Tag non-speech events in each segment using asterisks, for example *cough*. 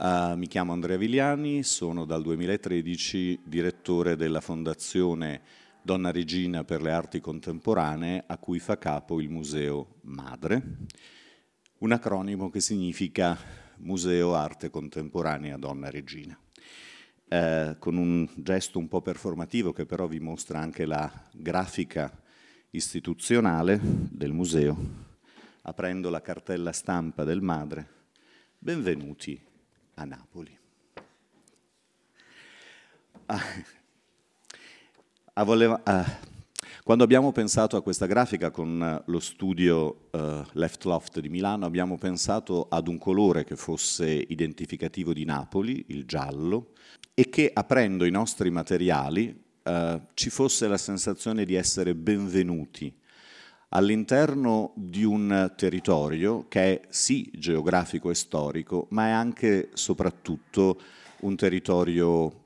Uh, mi chiamo Andrea Vigliani, sono dal 2013 direttore della Fondazione Donna Regina per le Arti Contemporanee a cui fa capo il Museo Madre, un acronimo che significa Museo Arte Contemporanea Donna Regina. Uh, con un gesto un po' performativo che però vi mostra anche la grafica istituzionale del museo, aprendo la cartella stampa del Madre. Benvenuti a Napoli. Ah, ah, voleva, ah, quando abbiamo pensato a questa grafica con eh, lo studio eh, Left Loft di Milano, abbiamo pensato ad un colore che fosse identificativo di Napoli, il giallo, e che aprendo i nostri materiali eh, ci fosse la sensazione di essere benvenuti all'interno di un territorio che è sì geografico e storico, ma è anche soprattutto un territorio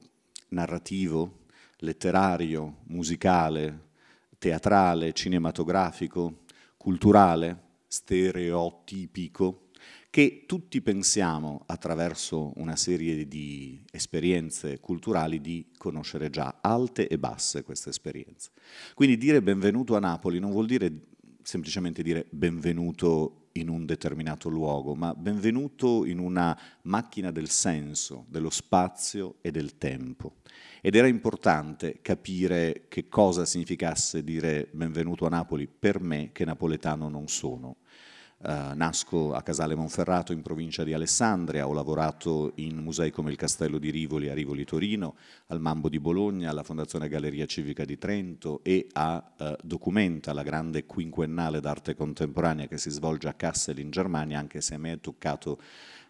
narrativo, letterario, musicale, teatrale, cinematografico, culturale, stereotipico, che tutti pensiamo attraverso una serie di esperienze culturali di conoscere già, alte e basse queste esperienze. Quindi dire benvenuto a Napoli non vuol dire semplicemente dire benvenuto in un determinato luogo, ma benvenuto in una macchina del senso, dello spazio e del tempo. Ed era importante capire che cosa significasse dire benvenuto a Napoli per me, che napoletano non sono. Uh, nasco a Casale Monferrato in provincia di Alessandria, ho lavorato in musei come il Castello di Rivoli a Rivoli Torino, al Mambo di Bologna, alla Fondazione Galleria Civica di Trento e a uh, Documenta, la grande quinquennale d'arte contemporanea che si svolge a Kassel in Germania, anche se a me è toccato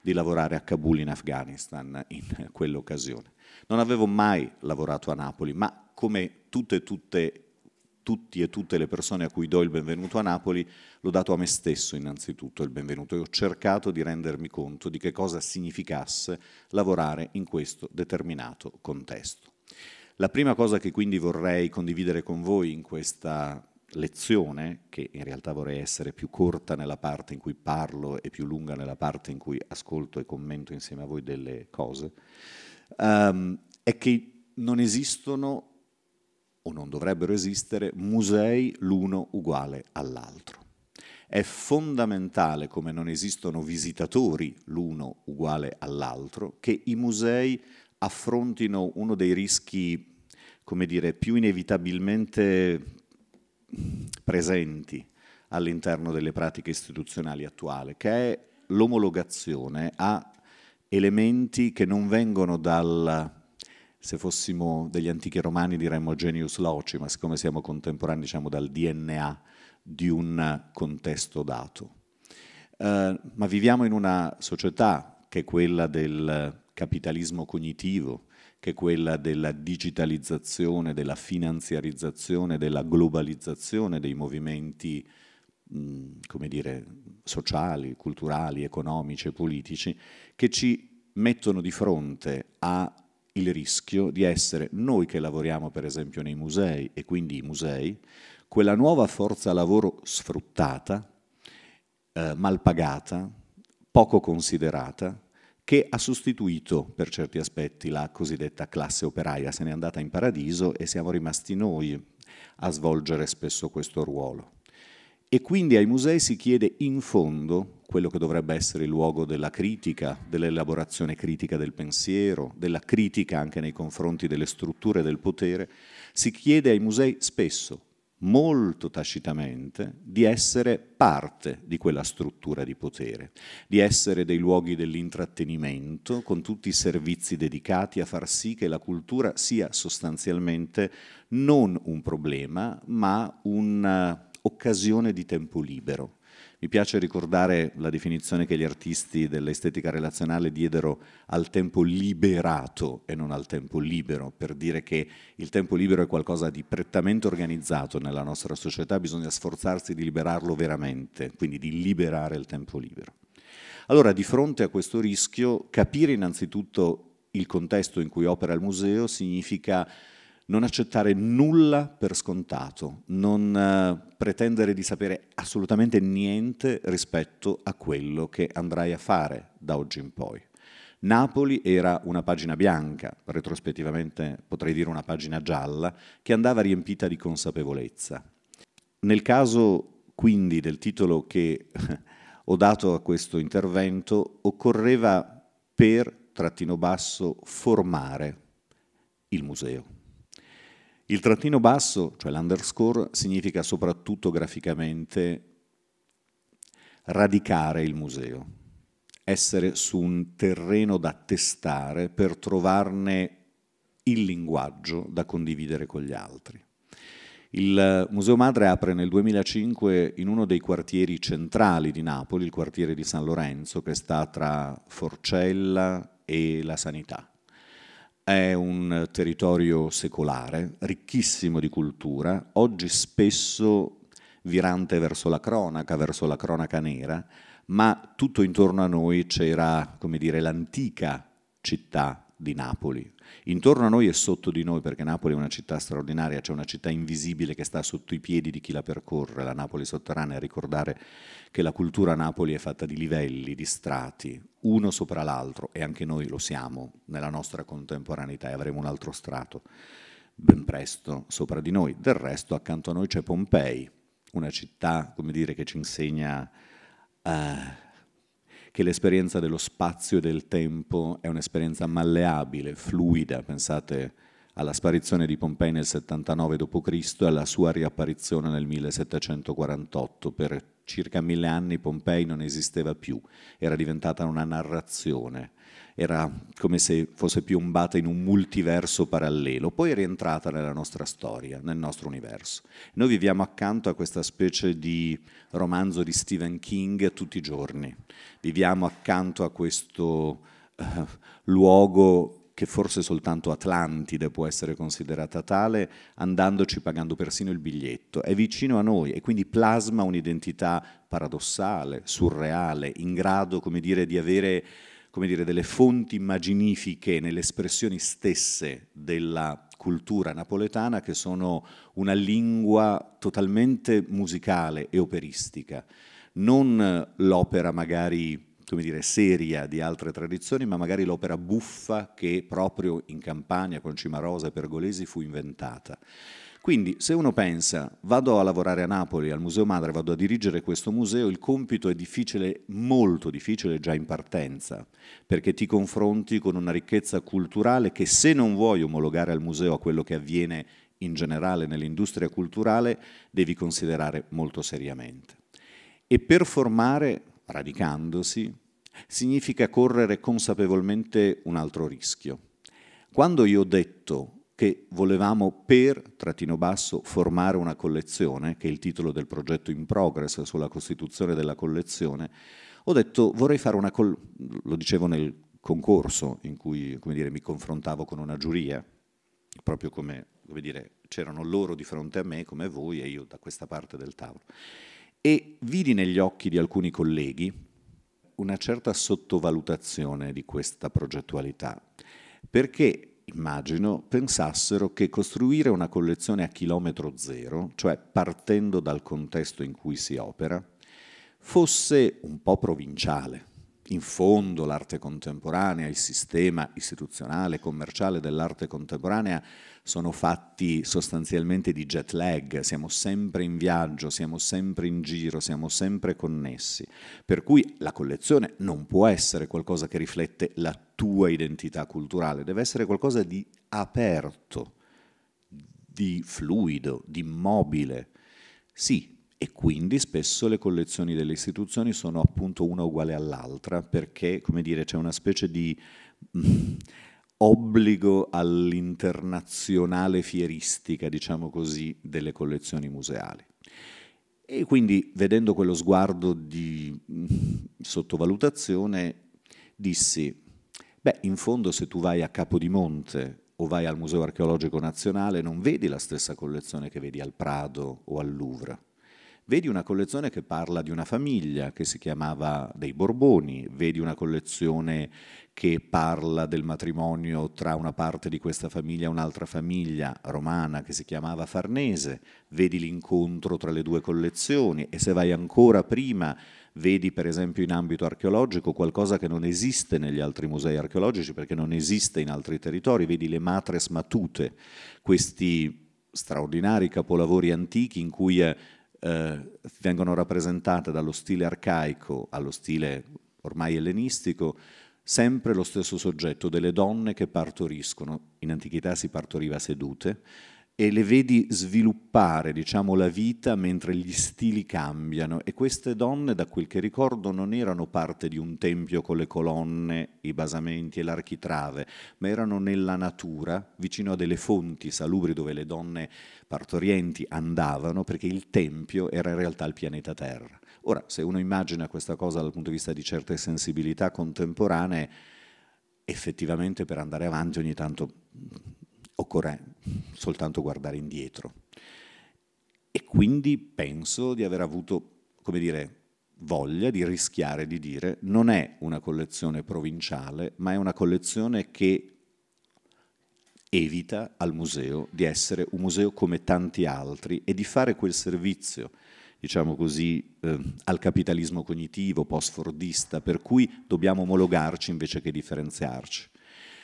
di lavorare a Kabul in Afghanistan in quell'occasione. Non avevo mai lavorato a Napoli, ma come tutte e tutte tutti e tutte le persone a cui do il benvenuto a Napoli, l'ho dato a me stesso innanzitutto il benvenuto e ho cercato di rendermi conto di che cosa significasse lavorare in questo determinato contesto. La prima cosa che quindi vorrei condividere con voi in questa lezione, che in realtà vorrei essere più corta nella parte in cui parlo e più lunga nella parte in cui ascolto e commento insieme a voi delle cose, um, è che non esistono o non dovrebbero esistere musei l'uno uguale all'altro. È fondamentale, come non esistono visitatori l'uno uguale all'altro, che i musei affrontino uno dei rischi, come dire, più inevitabilmente presenti all'interno delle pratiche istituzionali attuali, che è l'omologazione a elementi che non vengono dal se fossimo degli antichi romani diremmo genius loci, ma siccome siamo contemporanei diciamo dal DNA di un contesto dato. Eh, ma viviamo in una società che è quella del capitalismo cognitivo, che è quella della digitalizzazione, della finanziarizzazione, della globalizzazione dei movimenti come dire, sociali, culturali, economici e politici, che ci mettono di fronte a il rischio di essere noi che lavoriamo per esempio nei musei e quindi i musei, quella nuova forza lavoro sfruttata, eh, mal pagata, poco considerata, che ha sostituito per certi aspetti la cosiddetta classe operaia, se n'è andata in paradiso e siamo rimasti noi a svolgere spesso questo ruolo. E quindi ai musei si chiede in fondo quello che dovrebbe essere il luogo della critica, dell'elaborazione critica del pensiero, della critica anche nei confronti delle strutture del potere, si chiede ai musei spesso, molto tacitamente, di essere parte di quella struttura di potere, di essere dei luoghi dell'intrattenimento, con tutti i servizi dedicati a far sì che la cultura sia sostanzialmente non un problema, ma un'occasione di tempo libero mi piace ricordare la definizione che gli artisti dell'estetica relazionale diedero al tempo liberato e non al tempo libero, per dire che il tempo libero è qualcosa di prettamente organizzato nella nostra società, bisogna sforzarsi di liberarlo veramente, quindi di liberare il tempo libero. Allora, di fronte a questo rischio, capire innanzitutto il contesto in cui opera il museo significa non accettare nulla per scontato, non eh, pretendere di sapere assolutamente niente rispetto a quello che andrai a fare da oggi in poi. Napoli era una pagina bianca, retrospettivamente potrei dire una pagina gialla, che andava riempita di consapevolezza. Nel caso quindi del titolo che *laughs* ho dato a questo intervento, occorreva per trattino basso formare il museo. Il trattino basso, cioè l'underscore, significa soprattutto graficamente radicare il museo, essere su un terreno da testare per trovarne il linguaggio da condividere con gli altri. Il Museo Madre apre nel 2005 in uno dei quartieri centrali di Napoli, il quartiere di San Lorenzo, che sta tra Forcella e la Sanità è un territorio secolare, ricchissimo di cultura, oggi spesso virante verso la cronaca, verso la cronaca nera, ma tutto intorno a noi c'era, come dire, l'antica città di Napoli, intorno a noi e sotto di noi, perché Napoli è una città straordinaria, c'è una città invisibile che sta sotto i piedi di chi la percorre, la Napoli sotterranea, ricordare che la cultura Napoli è fatta di livelli, di strati, uno sopra l'altro, e anche noi lo siamo nella nostra contemporaneità e avremo un altro strato ben presto sopra di noi. Del resto accanto a noi c'è Pompei, una città, come dire, che ci insegna... Uh, che l'esperienza dello spazio e del tempo è un'esperienza malleabile, fluida, pensate alla sparizione di Pompei nel 79 d.C. e alla sua riapparizione nel 1748. Per circa mille anni Pompei non esisteva più, era diventata una narrazione, era come se fosse piombata in un multiverso parallelo, poi è rientrata nella nostra storia, nel nostro universo. Noi viviamo accanto a questa specie di romanzo di Stephen King tutti i giorni, viviamo accanto a questo eh, luogo che forse soltanto Atlantide può essere considerata tale, andandoci pagando persino il biglietto. È vicino a noi e quindi plasma un'identità paradossale, surreale, in grado, come dire, di avere come dire, delle fonti immaginifiche nelle espressioni stesse della cultura napoletana che sono una lingua totalmente musicale e operistica, non l'opera magari come dire, seria di altre tradizioni, ma magari l'opera buffa che proprio in Campania con Cimarosa e Pergolesi fu inventata. Quindi se uno pensa vado a lavorare a Napoli, al Museo Madre, vado a dirigere questo museo, il compito è difficile, molto difficile già in partenza, perché ti confronti con una ricchezza culturale che se non vuoi omologare al museo a quello che avviene in generale nell'industria culturale, devi considerare molto seriamente. E performare, radicandosi, significa correre consapevolmente un altro rischio. Quando io ho detto che volevamo per, trattino basso, formare una collezione, che è il titolo del progetto in progress sulla costituzione della collezione, ho detto vorrei fare una, lo dicevo nel concorso in cui come dire, mi confrontavo con una giuria, proprio come, come dire, c'erano loro di fronte a me come voi e io da questa parte del tavolo. E vidi negli occhi di alcuni colleghi una certa sottovalutazione di questa progettualità, perché immagino, pensassero che costruire una collezione a chilometro zero, cioè partendo dal contesto in cui si opera, fosse un po' provinciale in fondo l'arte contemporanea, il sistema istituzionale, commerciale dell'arte contemporanea sono fatti sostanzialmente di jet lag, siamo sempre in viaggio, siamo sempre in giro, siamo sempre connessi, per cui la collezione non può essere qualcosa che riflette la tua identità culturale, deve essere qualcosa di aperto, di fluido, di mobile. Sì, e quindi spesso le collezioni delle istituzioni sono appunto una uguale all'altra perché, come dire, c'è una specie di mm, obbligo all'internazionale fieristica, diciamo così, delle collezioni museali. E quindi vedendo quello sguardo di mm, sottovalutazione dissi, beh, in fondo se tu vai a Capodimonte o vai al Museo Archeologico Nazionale non vedi la stessa collezione che vedi al Prado o al Louvre Vedi una collezione che parla di una famiglia che si chiamava dei Borboni, vedi una collezione che parla del matrimonio tra una parte di questa famiglia e un'altra famiglia romana che si chiamava Farnese, vedi l'incontro tra le due collezioni e se vai ancora prima vedi per esempio in ambito archeologico qualcosa che non esiste negli altri musei archeologici perché non esiste in altri territori, vedi le matres matute, questi straordinari capolavori antichi in cui eh, eh, vengono rappresentate dallo stile arcaico allo stile ormai ellenistico, sempre lo stesso soggetto delle donne che partoriscono, in antichità si partoriva sedute, e le vedi sviluppare diciamo, la vita mentre gli stili cambiano e queste donne, da quel che ricordo, non erano parte di un tempio con le colonne, i basamenti e l'architrave, ma erano nella natura, vicino a delle fonti salubri dove le donne partorienti andavano perché il Tempio era in realtà il pianeta Terra. Ora, se uno immagina questa cosa dal punto di vista di certe sensibilità contemporanee, effettivamente per andare avanti ogni tanto occorre soltanto guardare indietro. E quindi penso di aver avuto, come dire, voglia di rischiare di dire non è una collezione provinciale, ma è una collezione che evita al museo di essere un museo come tanti altri e di fare quel servizio, diciamo così, eh, al capitalismo cognitivo post-fordista, per cui dobbiamo omologarci invece che differenziarci.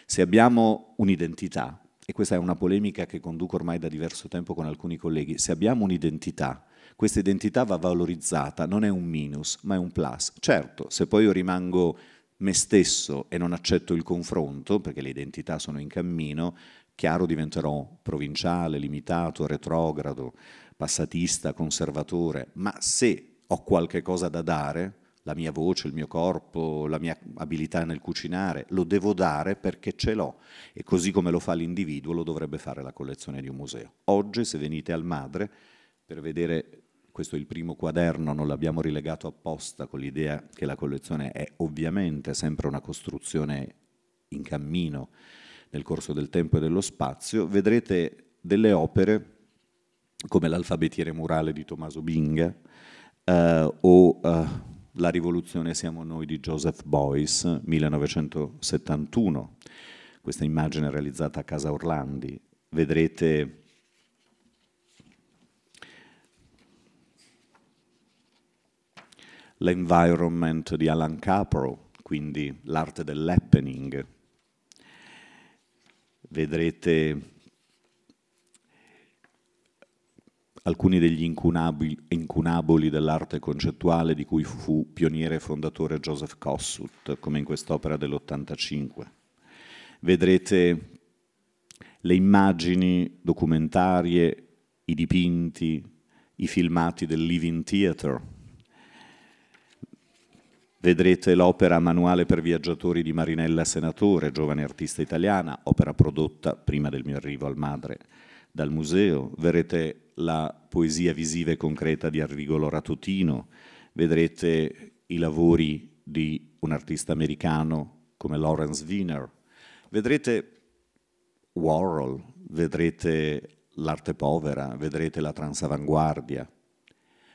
Se abbiamo un'identità, e questa è una polemica che conduco ormai da diverso tempo con alcuni colleghi, se abbiamo un'identità, questa identità va valorizzata, non è un minus, ma è un plus. Certo, se poi io rimango me stesso e non accetto il confronto, perché le identità sono in cammino, chiaro diventerò provinciale, limitato, retrogrado, passatista, conservatore, ma se ho qualche cosa da dare, la mia voce, il mio corpo, la mia abilità nel cucinare, lo devo dare perché ce l'ho e così come lo fa l'individuo lo dovrebbe fare la collezione di un museo. Oggi se venite al Madre per vedere questo è il primo quaderno, non l'abbiamo rilegato apposta con l'idea che la collezione è ovviamente sempre una costruzione in cammino nel corso del tempo e dello spazio, vedrete delle opere come l'alfabetiere murale di Tommaso Binga eh, o eh, La rivoluzione siamo noi di Joseph Beuys, 1971. Questa immagine realizzata a Casa Orlandi. Vedrete l'environment di Alan Capro, quindi l'arte dell'happening, vedrete alcuni degli incunaboli, dell'arte concettuale di cui fu pioniere e fondatore Joseph Kossuth, come in quest'opera dell'85. Vedrete le immagini documentarie, i dipinti, i filmati del Living Theatre, Vedrete l'opera Manuale per viaggiatori di Marinella Senatore, giovane artista italiana, opera prodotta prima del mio arrivo al Madre dal museo. vedrete la poesia visiva e concreta di Arrigo Loratotino, vedrete i lavori di un artista americano come Lawrence Wiener, vedrete Warhol, vedrete l'arte povera, vedrete la transavanguardia,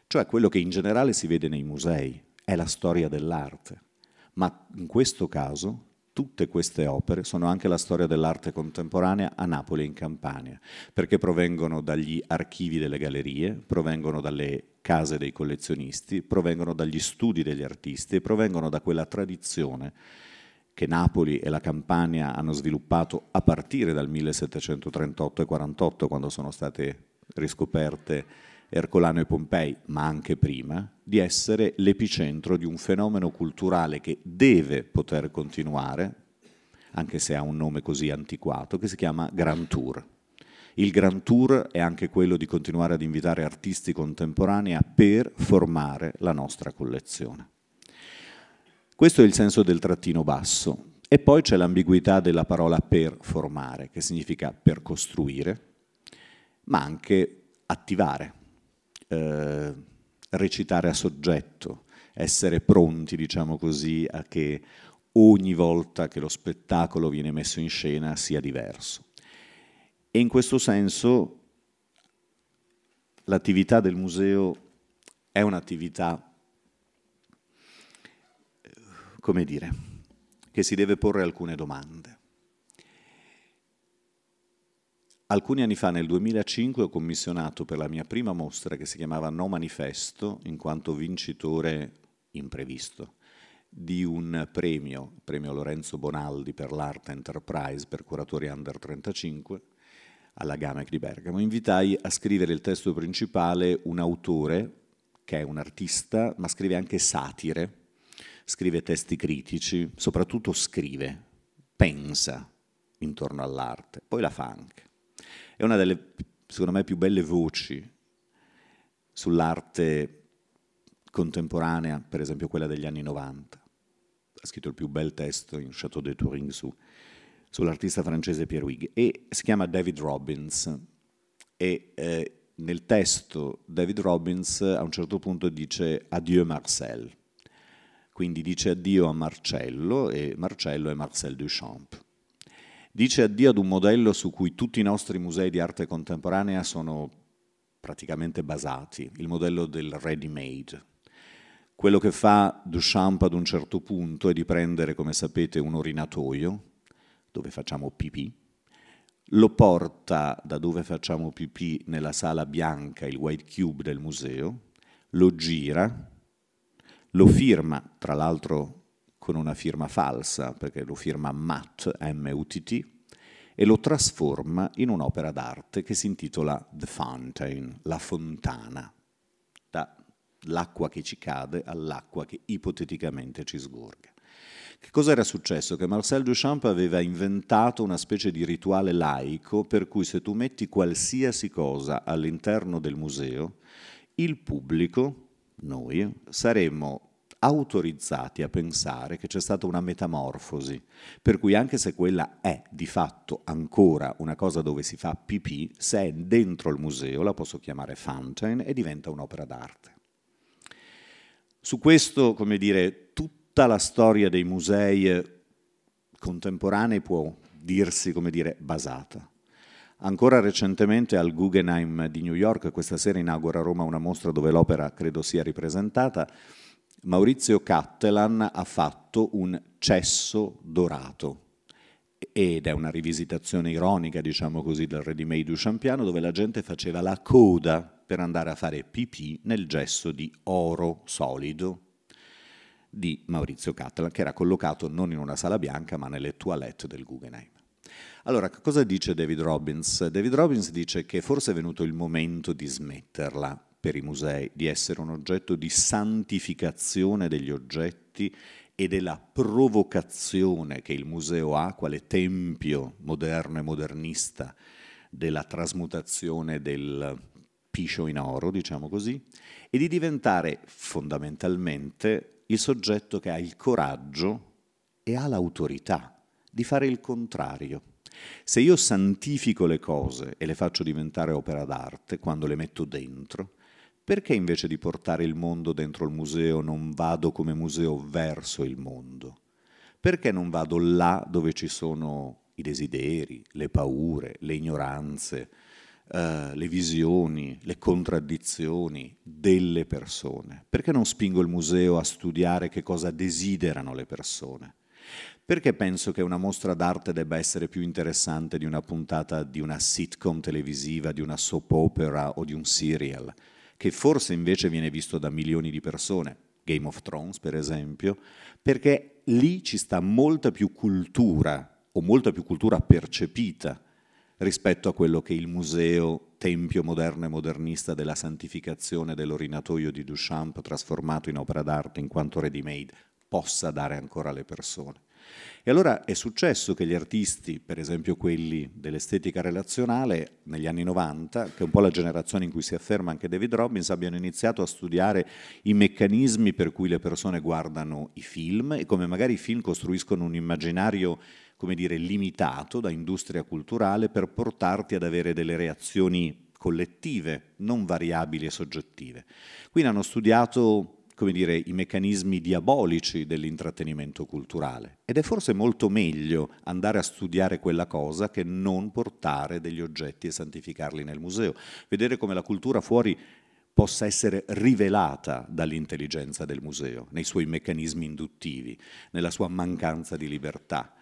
cioè quello che in generale si vede nei musei, è la storia dell'arte, ma in questo caso tutte queste opere sono anche la storia dell'arte contemporanea a Napoli e in Campania, perché provengono dagli archivi delle gallerie, provengono dalle case dei collezionisti, provengono dagli studi degli artisti e provengono da quella tradizione che Napoli e la Campania hanno sviluppato a partire dal 1738 e 48 quando sono state riscoperte Ercolano e Pompei, ma anche prima, di essere l'epicentro di un fenomeno culturale che deve poter continuare, anche se ha un nome così antiquato, che si chiama Grand Tour. Il Grand Tour è anche quello di continuare ad invitare artisti contemporanei per formare la nostra collezione. Questo è il senso del trattino basso. E poi c'è l'ambiguità della parola per formare, che significa per costruire, ma anche attivare, eh, recitare a soggetto, essere pronti, diciamo così, a che ogni volta che lo spettacolo viene messo in scena sia diverso. E in questo senso l'attività del museo è un'attività, eh, come dire, che si deve porre alcune domande. Alcuni anni fa, nel 2005, ho commissionato per la mia prima mostra che si chiamava No Manifesto, in quanto vincitore imprevisto di un premio, il premio Lorenzo Bonaldi per l'Art Enterprise per curatori under 35 alla GAMEC di Bergamo. Invitai a scrivere il testo principale un autore che è un artista, ma scrive anche satire, scrive testi critici, soprattutto scrive, pensa intorno all'arte, poi la fa anche è una delle, secondo me, più belle voci sull'arte contemporanea, per esempio quella degli anni 90. Ha scritto il più bel testo in Chateau de Turing su, sull'artista francese Pierre e si chiama David Robbins e eh, nel testo David Robbins a un certo punto dice Adieu Marcel, quindi dice addio a Marcello e Marcello è Marcel Duchamp dice addio ad un modello su cui tutti i nostri musei di arte contemporanea sono praticamente basati, il modello del ready-made. Quello che fa Duchamp ad un certo punto è di prendere, come sapete, un orinatoio, dove facciamo pipì, lo porta da dove facciamo pipì nella sala bianca, il white cube del museo, lo gira, lo firma, tra l'altro con una firma falsa, perché lo firma Matt, M-U-T-T, e lo trasforma in un'opera d'arte che si intitola The Fountain, la fontana, dall'acqua che ci cade all'acqua che ipoteticamente ci sgorga. Che cosa era successo? Che Marcel Duchamp aveva inventato una specie di rituale laico per cui se tu metti qualsiasi cosa all'interno del museo, il pubblico, noi, saremmo autorizzati a pensare che c'è stata una metamorfosi, per cui anche se quella è di fatto ancora una cosa dove si fa pipì, se è dentro il museo la posso chiamare fountain e diventa un'opera d'arte. Su questo, come dire, tutta la storia dei musei eh, contemporanei può dirsi, come dire, basata. Ancora recentemente al Guggenheim di New York, questa sera inaugura a Roma una mostra dove l'opera credo sia ripresentata, Maurizio Cattelan ha fatto un cesso dorato ed è una rivisitazione ironica, diciamo così, del Ready Made du Champiano, dove la gente faceva la coda per andare a fare pipì nel gesso di oro solido di Maurizio Cattelan, che era collocato non in una sala bianca, ma nelle toilette del Guggenheim. Allora, cosa dice David Robbins? David Robbins dice che forse è venuto il momento di smetterla, per i musei, di essere un oggetto di santificazione degli oggetti e della provocazione che il museo ha quale tempio moderno e modernista della trasmutazione del piscio in oro, diciamo così, e di diventare fondamentalmente il soggetto che ha il coraggio e ha l'autorità di fare il contrario. Se io santifico le cose e le faccio diventare opera d'arte, quando le metto dentro, perché invece di portare il mondo dentro il museo non vado come museo verso il mondo? Perché non vado là dove ci sono i desideri, le paure, le ignoranze, eh, le visioni, le contraddizioni delle persone? Perché non spingo il museo a studiare che cosa desiderano le persone? Perché penso che una mostra d'arte debba essere più interessante di una puntata di una sitcom televisiva, di una soap opera o di un serial? che forse invece viene visto da milioni di persone, Game of Thrones per esempio, perché lì ci sta molta più cultura o molta più cultura percepita rispetto a quello che il museo tempio moderno e modernista della santificazione dell'orinatoio di Duchamp trasformato in opera d'arte in quanto ready made possa dare ancora alle persone. E allora è successo che gli artisti, per esempio quelli dell'estetica relazionale, negli anni 90, che è un po' la generazione in cui si afferma anche David Robbins, abbiano iniziato a studiare i meccanismi per cui le persone guardano i film e come magari i film costruiscono un immaginario come dire, limitato da industria culturale per portarti ad avere delle reazioni collettive, non variabili e soggettive. Quindi hanno studiato come dire, i meccanismi diabolici dell'intrattenimento culturale. Ed è forse molto meglio andare a studiare quella cosa che non portare degli oggetti e santificarli nel museo. Vedere come la cultura fuori possa essere rivelata dall'intelligenza del museo, nei suoi meccanismi induttivi, nella sua mancanza di libertà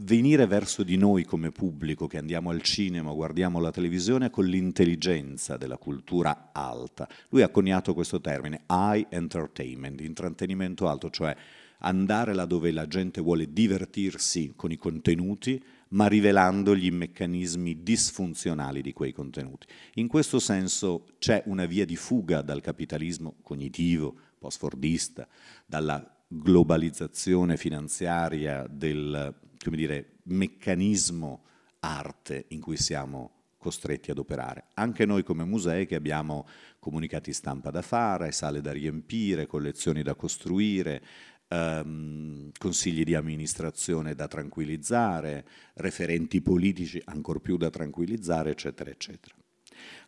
venire verso di noi come pubblico che andiamo al cinema, guardiamo la televisione con l'intelligenza della cultura alta. Lui ha coniato questo termine, high entertainment, intrattenimento alto, cioè andare là dove la gente vuole divertirsi con i contenuti, ma rivelandogli i meccanismi disfunzionali di quei contenuti. In questo senso c'è una via di fuga dal capitalismo cognitivo, post-fordista, dalla globalizzazione finanziaria del come dire, meccanismo arte in cui siamo costretti ad operare. Anche noi come musei che abbiamo comunicati stampa da fare, sale da riempire, collezioni da costruire, ehm, consigli di amministrazione da tranquillizzare, referenti politici ancor più da tranquillizzare, eccetera, eccetera.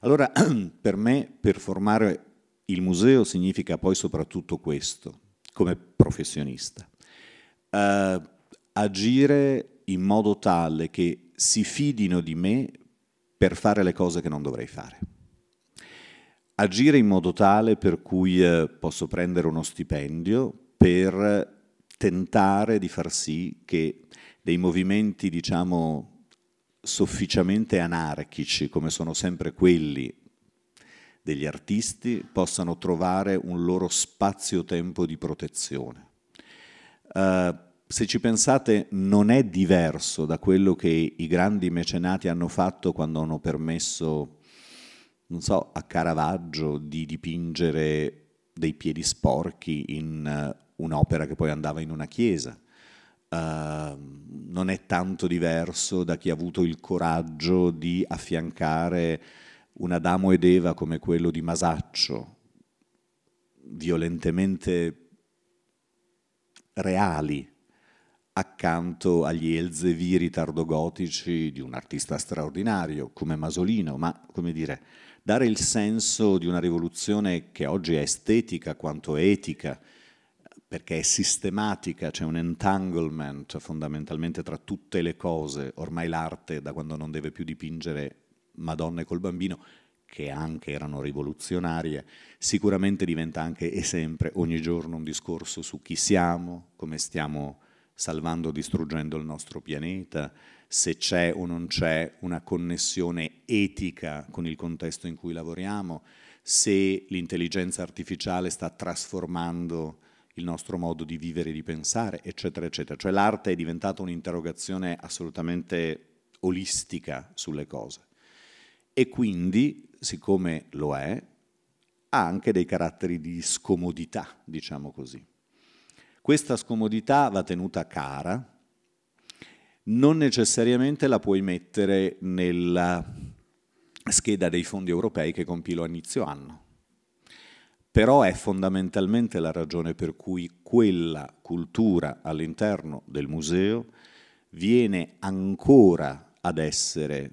Allora, *clears throat* per me performare il museo significa poi soprattutto questo, come professionista. Uh, agire in modo tale che si fidino di me per fare le cose che non dovrei fare. Agire in modo tale per cui eh, posso prendere uno stipendio per tentare di far sì che dei movimenti, diciamo, sofficiamente anarchici, come sono sempre quelli degli artisti, possano trovare un loro spazio-tempo di protezione. Uh, se ci pensate, non è diverso da quello che i grandi mecenati hanno fatto quando hanno permesso, non so, a Caravaggio di dipingere dei piedi sporchi in uh, un'opera che poi andava in una chiesa. Uh, non è tanto diverso da chi ha avuto il coraggio di affiancare un Adamo ed Eva come quello di Masaccio, violentemente reali accanto agli elzeviri tardogotici di un artista straordinario come Masolino, ma come dire, dare il senso di una rivoluzione che oggi è estetica quanto etica, perché è sistematica, c'è un entanglement fondamentalmente tra tutte le cose, ormai l'arte da quando non deve più dipingere Madonna col bambino, che anche erano rivoluzionarie, sicuramente diventa anche e sempre ogni giorno un discorso su chi siamo, come stiamo salvando o distruggendo il nostro pianeta, se c'è o non c'è una connessione etica con il contesto in cui lavoriamo, se l'intelligenza artificiale sta trasformando il nostro modo di vivere e di pensare, eccetera, eccetera. Cioè l'arte è diventata un'interrogazione assolutamente olistica sulle cose. E quindi, siccome lo è, ha anche dei caratteri di scomodità, diciamo così. Questa scomodità va tenuta cara, non necessariamente la puoi mettere nella scheda dei fondi europei che compilo a inizio anno. Però è fondamentalmente la ragione per cui quella cultura all'interno del museo viene ancora ad essere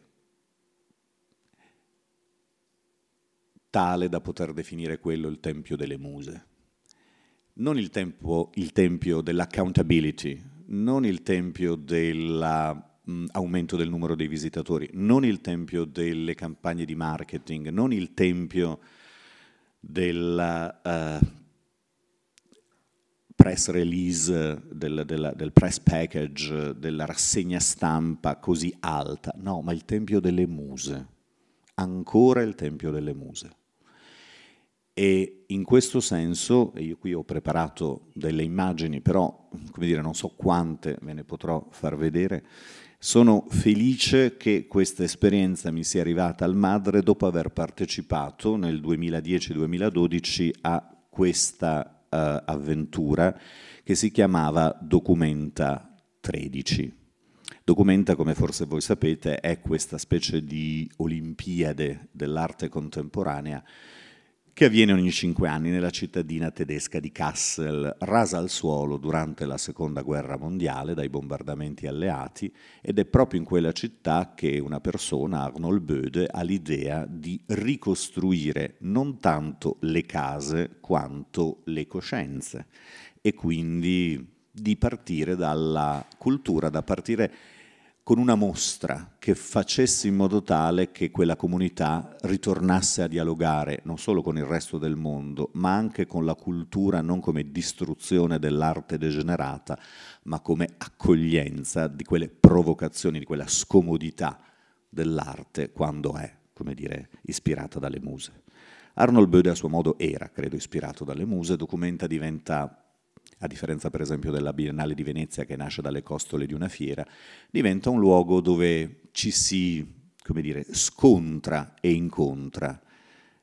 tale da poter definire quello il tempio delle muse non il, tempo, il tempio dell'accountability, non il tempio dell'aumento del numero dei visitatori, non il tempio delle campagne di marketing, non il tempio della uh, press release, del, della, del press package, della rassegna stampa così alta, no, ma il tempio delle muse, ancora il tempio delle muse. E in questo senso, e io qui ho preparato delle immagini, però come dire, non so quante ve ne potrò far vedere, sono felice che questa esperienza mi sia arrivata al Madre dopo aver partecipato nel 2010-2012 a questa uh, avventura che si chiamava Documenta 13. Documenta, come forse voi sapete, è questa specie di olimpiade dell'arte contemporanea che avviene ogni cinque anni nella cittadina tedesca di Kassel, rasa al suolo durante la seconda guerra mondiale dai bombardamenti alleati ed è proprio in quella città che una persona, Arnold Böde, ha l'idea di ricostruire non tanto le case quanto le coscienze e quindi di partire dalla cultura, da partire con una mostra che facesse in modo tale che quella comunità ritornasse a dialogare non solo con il resto del mondo, ma anche con la cultura non come distruzione dell'arte degenerata, ma come accoglienza di quelle provocazioni, di quella scomodità dell'arte quando è, come dire, ispirata dalle muse. Arnold Böde a suo modo era, credo, ispirato dalle muse, documenta, diventa a differenza per esempio della Biennale di Venezia che nasce dalle costole di una fiera, diventa un luogo dove ci si come dire, scontra e incontra.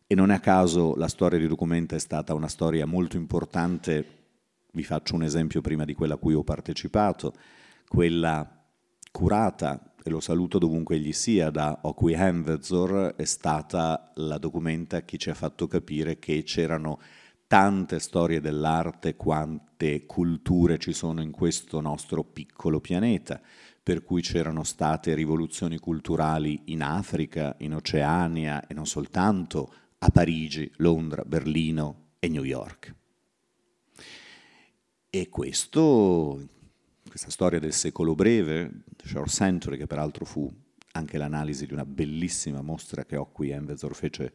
E non a caso la storia di Documenta è stata una storia molto importante, vi faccio un esempio prima di quella a cui ho partecipato, quella curata, e lo saluto dovunque egli sia, da Okui Hemvezor, è stata la Documenta che ci ha fatto capire che c'erano tante storie dell'arte quante culture ci sono in questo nostro piccolo pianeta, per cui c'erano state rivoluzioni culturali in Africa, in Oceania e non soltanto a Parigi, Londra, Berlino e New York. E questo, questa storia del secolo breve, Short Century, che peraltro fu anche l'analisi di una bellissima mostra che ho qui, Envezor fece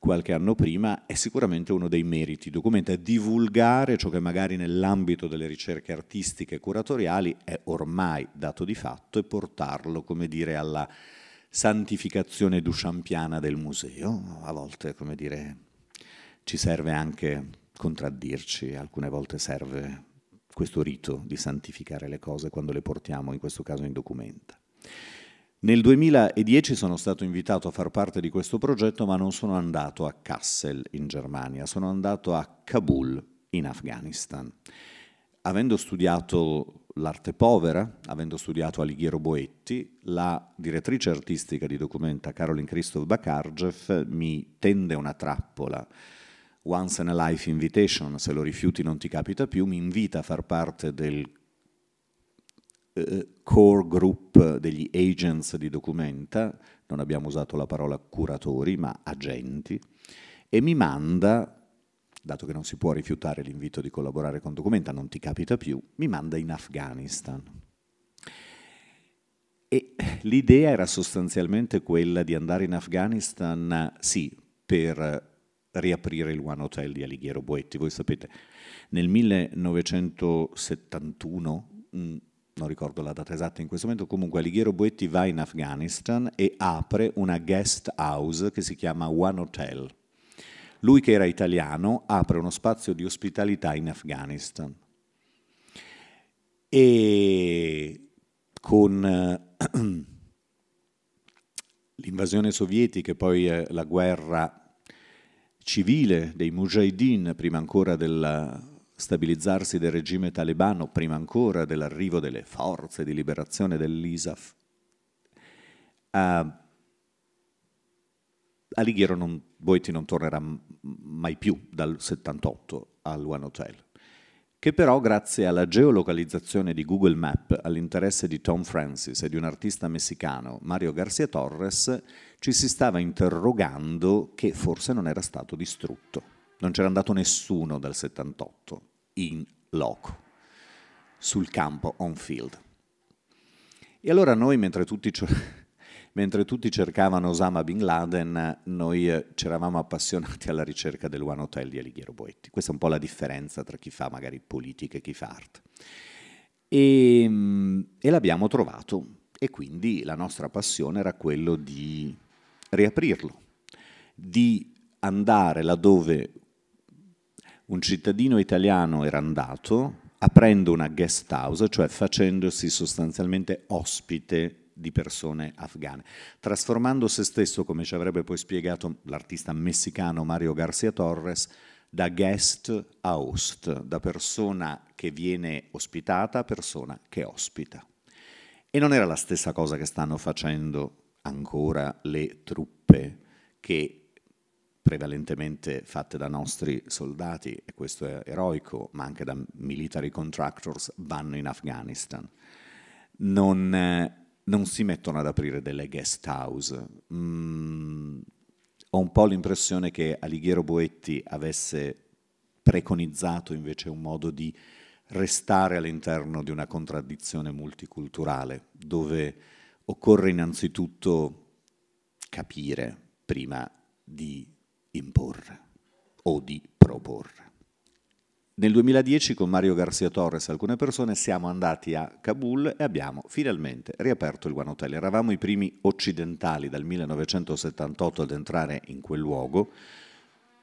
qualche anno prima, è sicuramente uno dei meriti. Documenta divulgare ciò che magari nell'ambito delle ricerche artistiche e curatoriali è ormai dato di fatto e portarlo, come dire, alla santificazione duchampiana del museo. A volte, come dire, ci serve anche contraddirci, alcune volte serve questo rito di santificare le cose quando le portiamo, in questo caso, in documenta. Nel 2010 sono stato invitato a far parte di questo progetto, ma non sono andato a Kassel in Germania, sono andato a Kabul in Afghanistan. Avendo studiato l'arte povera, avendo studiato Alighiero Boetti, la direttrice artistica di documenta Caroline Christoph Bakarjev mi tende una trappola. Once in a Life Invitation, se lo rifiuti non ti capita più, mi invita a far parte del eh, eh, core group degli agents di documenta, non abbiamo usato la parola curatori ma agenti, e mi manda, dato che non si può rifiutare l'invito di collaborare con documenta, non ti capita più, mi manda in Afghanistan. E l'idea era sostanzialmente quella di andare in Afghanistan, sì, per riaprire il One Hotel di Alighiero Boetti. Voi sapete, nel 1971 non ricordo la data esatta in questo momento, comunque Alighiero Boetti va in Afghanistan e apre una guest house che si chiama One Hotel. Lui che era italiano apre uno spazio di ospitalità in Afghanistan e con eh, *clears throat* l'invasione sovietica e poi eh, la guerra civile dei mujahideen, prima ancora della stabilizzarsi del regime talebano prima ancora dell'arrivo delle forze di liberazione dell'ISAF, a ah, Alighiero non, Boetti non tornerà mai più dal 78 al One Hotel, che però grazie alla geolocalizzazione di Google Map, all'interesse di Tom Francis e di un artista messicano, Mario Garcia Torres, ci si stava interrogando che forse non era stato distrutto non c'era andato nessuno dal 78 in loco, sul campo, on field. E allora noi, mentre tutti, *laughs* mentre tutti cercavano Osama Bin Laden, noi eh, c'eravamo appassionati alla ricerca del One Hotel di Alighiero Boetti. Questa è un po' la differenza tra chi fa magari politica e chi fa arte. E, ehm, e l'abbiamo trovato e quindi la nostra passione era quella di riaprirlo, di andare laddove un cittadino italiano era andato aprendo una guest house, cioè facendosi sostanzialmente ospite di persone afghane, trasformando se stesso, come ci avrebbe poi spiegato l'artista messicano Mario Garcia Torres, da guest a host, da persona che viene ospitata a persona che ospita. E non era la stessa cosa che stanno facendo ancora le truppe che prevalentemente fatte da nostri soldati, e questo è eroico, ma anche da military contractors, vanno in Afghanistan. Non, eh, non si mettono ad aprire delle guest house. Mm, ho un po' l'impressione che Alighiero Boetti avesse preconizzato invece un modo di restare all'interno di una contraddizione multiculturale, dove occorre innanzitutto capire prima di imporre o di proporre. Nel 2010 con Mario Garzia Torres e alcune persone siamo andati a Kabul e abbiamo finalmente riaperto il One Hotel. Eravamo i primi occidentali dal 1978 ad entrare in quel luogo,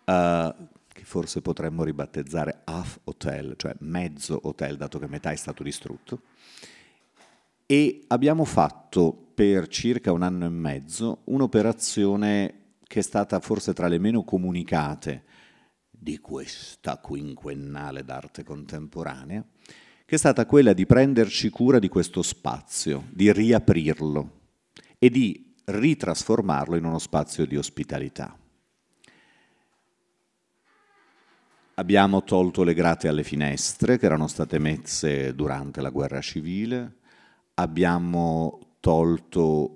eh, che forse potremmo ribattezzare half hotel, cioè mezzo hotel, dato che metà è stato distrutto. E abbiamo fatto per circa un anno e mezzo un'operazione che è stata forse tra le meno comunicate di questa quinquennale d'arte contemporanea, che è stata quella di prenderci cura di questo spazio, di riaprirlo e di ritrasformarlo in uno spazio di ospitalità. Abbiamo tolto le grate alle finestre che erano state messe durante la guerra civile, abbiamo tolto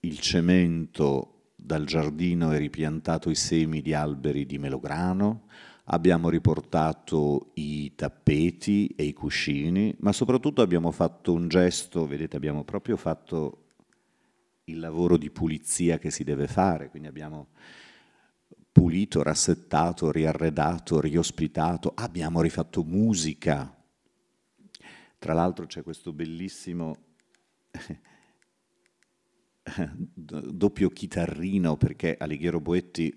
il cemento dal giardino e ripiantato i semi di alberi di melograno, abbiamo riportato i tappeti e i cuscini, ma soprattutto abbiamo fatto un gesto, vedete abbiamo proprio fatto il lavoro di pulizia che si deve fare, quindi abbiamo pulito, rassettato, riarredato, riospitato, abbiamo rifatto musica. Tra l'altro c'è questo bellissimo *laughs* doppio chitarrino perché Alighiero Boetti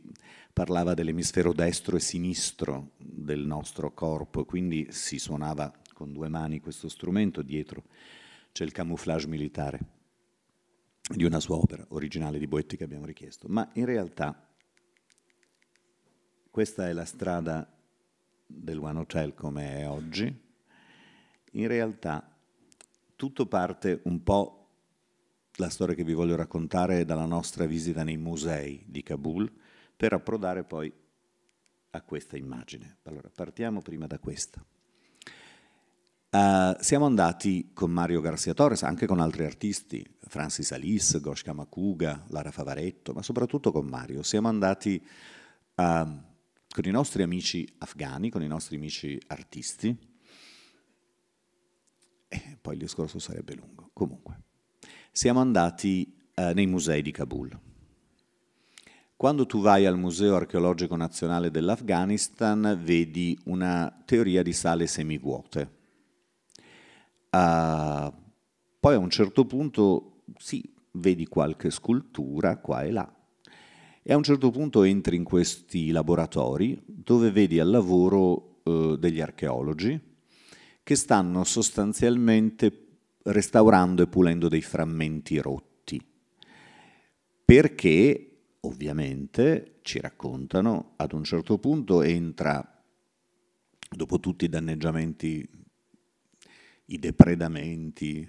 parlava dell'emisfero destro e sinistro del nostro corpo, quindi si suonava con due mani questo strumento, dietro c'è il camouflage militare di una sua opera originale di Boetti che abbiamo richiesto, ma in realtà questa è la strada del One Hotel come è oggi, in realtà tutto parte un po' la storia che vi voglio raccontare è dalla nostra visita nei musei di Kabul per approdare poi a questa immagine. Allora, partiamo prima da questa. Uh, siamo andati con Mario Garcia Torres, anche con altri artisti, Francis Alice, Gosh Makuga, Lara Favaretto, ma soprattutto con Mario. Siamo andati uh, con i nostri amici afghani, con i nostri amici artisti. E poi il discorso sarebbe lungo. Comunque siamo andati eh, nei musei di Kabul. Quando tu vai al Museo archeologico nazionale dell'Afghanistan vedi una teoria di sale semivuote. Uh, poi a un certo punto sì, vedi qualche scultura qua e là. E a un certo punto entri in questi laboratori dove vedi al lavoro eh, degli archeologi che stanno sostanzialmente restaurando e pulendo dei frammenti rotti. Perché, ovviamente, ci raccontano, ad un certo punto entra, dopo tutti i danneggiamenti, i depredamenti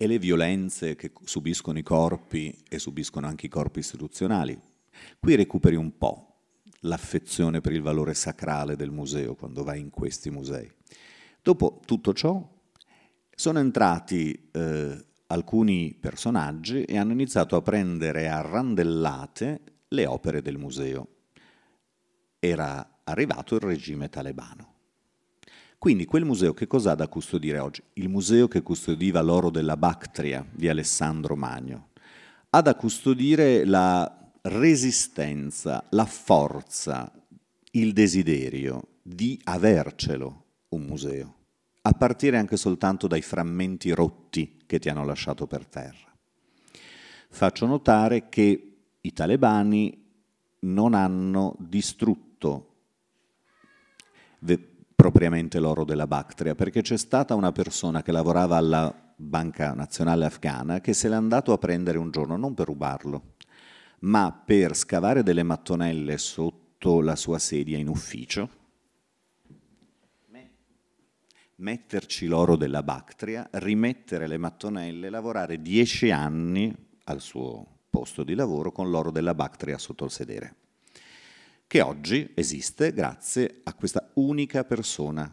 e le violenze che subiscono i corpi e subiscono anche i corpi istituzionali. Qui recuperi un po' l'affezione per il valore sacrale del museo quando vai in questi musei. Dopo tutto ciò sono entrati eh, alcuni personaggi e hanno iniziato a prendere a randellate le opere del museo. Era arrivato il regime talebano. Quindi quel museo che cosa ha da custodire oggi? Il museo che custodiva l'oro della Bactria di Alessandro Magno. Ha da custodire la resistenza, la forza, il desiderio di avercelo un museo a partire anche soltanto dai frammenti rotti che ti hanno lasciato per terra. Faccio notare che i talebani non hanno distrutto propriamente l'oro della Bactria, perché c'è stata una persona che lavorava alla Banca Nazionale Afghana che se l'è andato a prendere un giorno, non per rubarlo, ma per scavare delle mattonelle sotto la sua sedia in ufficio metterci l'oro della Bactria, rimettere le mattonelle, lavorare dieci anni al suo posto di lavoro con l'oro della Bactria sotto il sedere, che oggi esiste grazie a questa unica persona.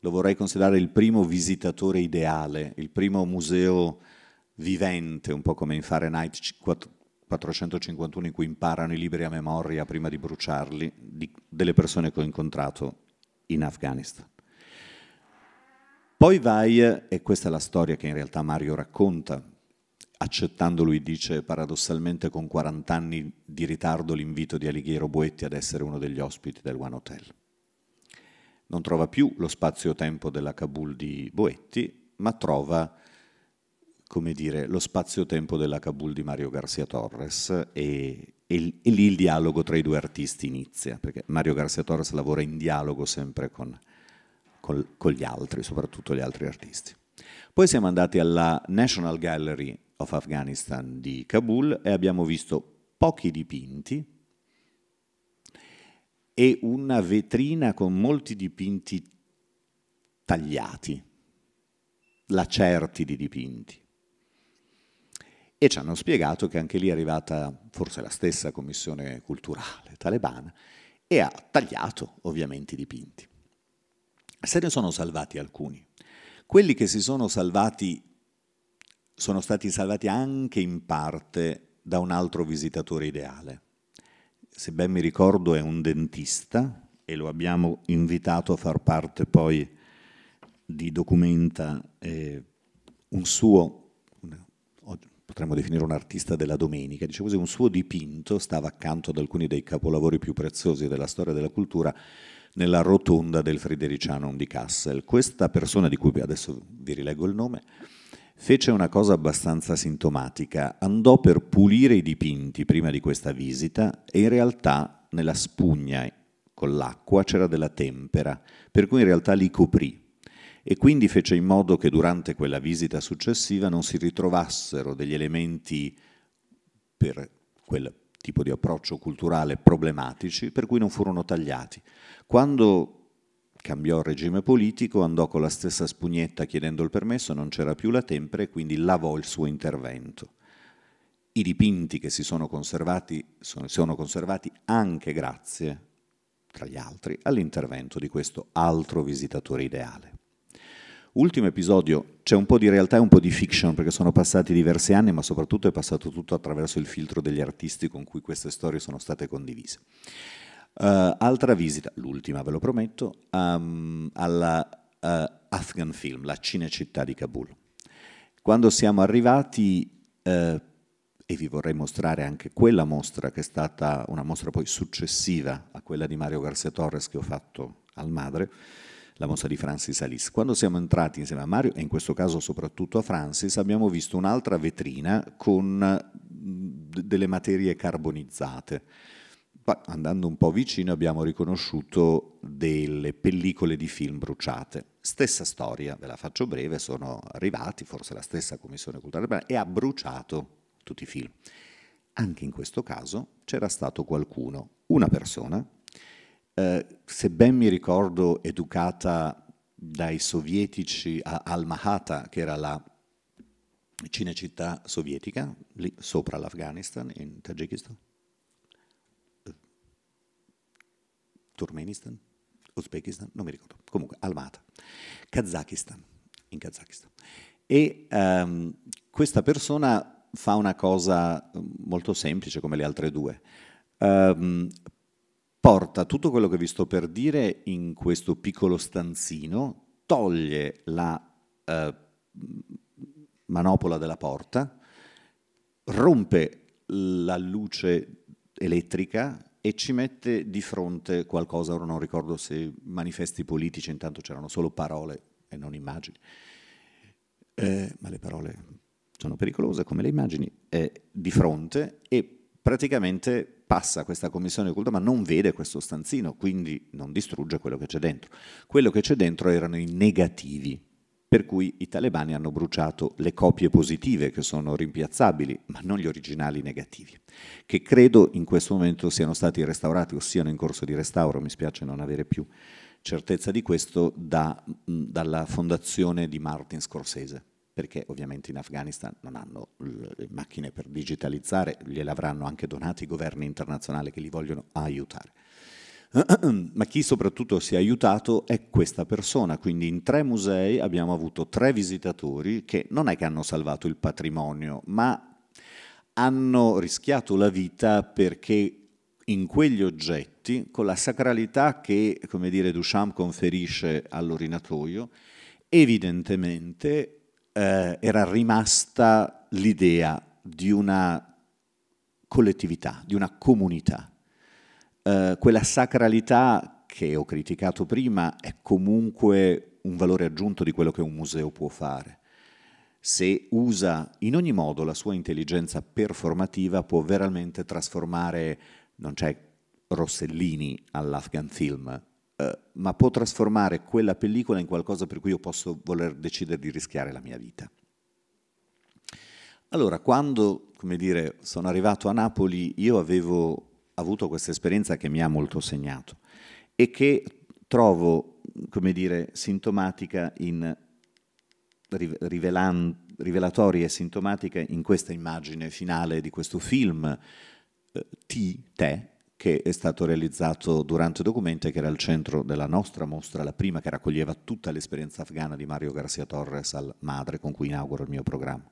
Lo vorrei considerare il primo visitatore ideale, il primo museo vivente, un po' come in Fahrenheit 451 in cui imparano i libri a memoria prima di bruciarli, di, delle persone che ho incontrato in Afghanistan. Poi vai, e questa è la storia che in realtà Mario racconta, accettando lui dice paradossalmente con 40 anni di ritardo l'invito di Alighiero Boetti ad essere uno degli ospiti del One Hotel. Non trova più lo spazio-tempo della Kabul di Boetti, ma trova, come dire, lo spazio-tempo della Kabul di Mario Garcia Torres e, e, e lì il dialogo tra i due artisti inizia, perché Mario Garcia Torres lavora in dialogo sempre con con, con gli altri, soprattutto gli altri artisti. Poi siamo andati alla National Gallery of Afghanistan di Kabul e abbiamo visto pochi dipinti e una vetrina con molti dipinti tagliati, lacerti di dipinti. E ci hanno spiegato che anche lì è arrivata forse la stessa commissione culturale talebana e ha tagliato ovviamente i dipinti. Se ne sono salvati alcuni. Quelli che si sono salvati sono stati salvati anche in parte da un altro visitatore ideale. Se ben mi ricordo è un dentista e lo abbiamo invitato a far parte poi di Documenta eh, un suo, potremmo definire un artista della domenica, diciamo così, un suo dipinto stava accanto ad alcuni dei capolavori più preziosi della storia della cultura nella rotonda del Fridericianum di Kassel. Questa persona, di cui adesso vi rileggo il nome, fece una cosa abbastanza sintomatica. Andò per pulire i dipinti prima di questa visita e in realtà nella spugna con l'acqua c'era della tempera, per cui in realtà li coprì e quindi fece in modo che durante quella visita successiva non si ritrovassero degli elementi per quel tipo di approccio culturale problematici, per cui non furono tagliati. Quando cambiò regime politico, andò con la stessa spugnetta chiedendo il permesso, non c'era più la tempra e quindi lavò il suo intervento. I dipinti che si sono conservati sono, sono conservati anche grazie, tra gli altri, all'intervento di questo altro visitatore ideale. Ultimo episodio, c'è un po' di realtà e un po' di fiction perché sono passati diversi anni, ma soprattutto è passato tutto attraverso il filtro degli artisti con cui queste storie sono state condivise. Uh, altra visita, l'ultima ve lo prometto, um, alla uh, Afghan Film, la Cinecittà di Kabul. Quando siamo arrivati, uh, e vi vorrei mostrare anche quella mostra che è stata una mostra poi successiva a quella di Mario Garcia Torres che ho fatto al Madre, la mossa di Francis Alice. Quando siamo entrati insieme a Mario, e in questo caso soprattutto a Francis, abbiamo visto un'altra vetrina con mm, delle materie carbonizzate. Andando un po' vicino abbiamo riconosciuto delle pellicole di film bruciate. Stessa storia, ve la faccio breve, sono arrivati, forse la stessa Commissione Culturale, e ha bruciato tutti i film. Anche in questo caso c'era stato qualcuno, una persona, eh, se ben mi ricordo, educata dai sovietici a Almahata, che era la cinecittà sovietica, lì sopra l'Afghanistan, in Tagikistan, eh, Turkmenistan, Uzbekistan, non mi ricordo, comunque Almata, Kazakistan, in Kazakistan. E um, questa persona fa una cosa molto semplice come le altre due, um, porta tutto quello che vi sto per dire in questo piccolo stanzino, toglie la eh, manopola della porta, rompe la luce elettrica e ci mette di fronte qualcosa, ora non ricordo se manifesti politici, intanto c'erano solo parole e non immagini, eh, ma le parole sono pericolose come le immagini, eh, di fronte e praticamente passa questa commissione di culto ma non vede questo stanzino, quindi non distrugge quello che c'è dentro. Quello che c'è dentro erano i negativi, per cui i talebani hanno bruciato le copie positive che sono rimpiazzabili, ma non gli originali negativi, che credo in questo momento siano stati restaurati o siano in corso di restauro, mi spiace non avere più certezza di questo, da, dalla fondazione di Martin Scorsese perché ovviamente in Afghanistan non hanno le macchine per digitalizzare, gliele avranno anche donati i governi internazionali che li vogliono aiutare. *clears throat* Ma chi soprattutto si è aiutato è questa persona, quindi in tre musei abbiamo avuto tre visitatori che non è che hanno salvato il patrimonio, ma hanno rischiato la vita perché in quegli oggetti, con la sacralità che, come dire, Duchamp conferisce all'orinatoio, evidentemente eh, era rimasta l'idea di una collettività, di una comunità. Eh, quella sacralità che ho criticato prima è comunque un valore aggiunto di quello che un museo può fare. Se usa in ogni modo la sua intelligenza performativa può veramente trasformare, non c'è Rossellini all'Afghan Film, eh, ma può trasformare quella pellicola in qualcosa per cui io posso voler decidere di rischiare la mia vita. Allora, quando, dire, sono arrivato a Napoli, io avevo avuto questa esperienza che mi ha molto segnato e che trovo, come dire, sintomatica in, rivelan, rivelatoria e sintomatica in questa immagine finale di questo film, eh, Ti, te, che è stato realizzato durante Documente, che era al centro della nostra mostra, la prima che raccoglieva tutta l'esperienza afghana di Mario Garcia Torres al Madre, con cui inauguro il mio programma.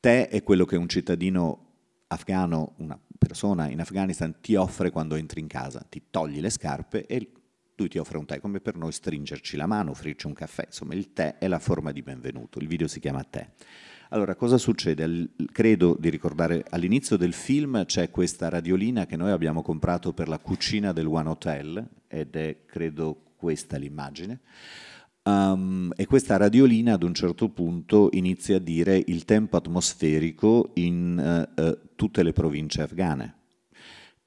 Te è quello che un cittadino afghano, una persona in Afghanistan, ti offre quando entri in casa, ti togli le scarpe e lui ti offre un tè, come per noi stringerci la mano, offrirci un caffè, insomma il tè è la forma di benvenuto, il video si chiama tè. Allora, cosa succede? Credo di ricordare all'inizio del film c'è questa radiolina che noi abbiamo comprato per la cucina del One Hotel ed è credo questa l'immagine. Um, e questa radiolina ad un certo punto inizia a dire il tempo atmosferico in uh, uh, tutte le province afghane.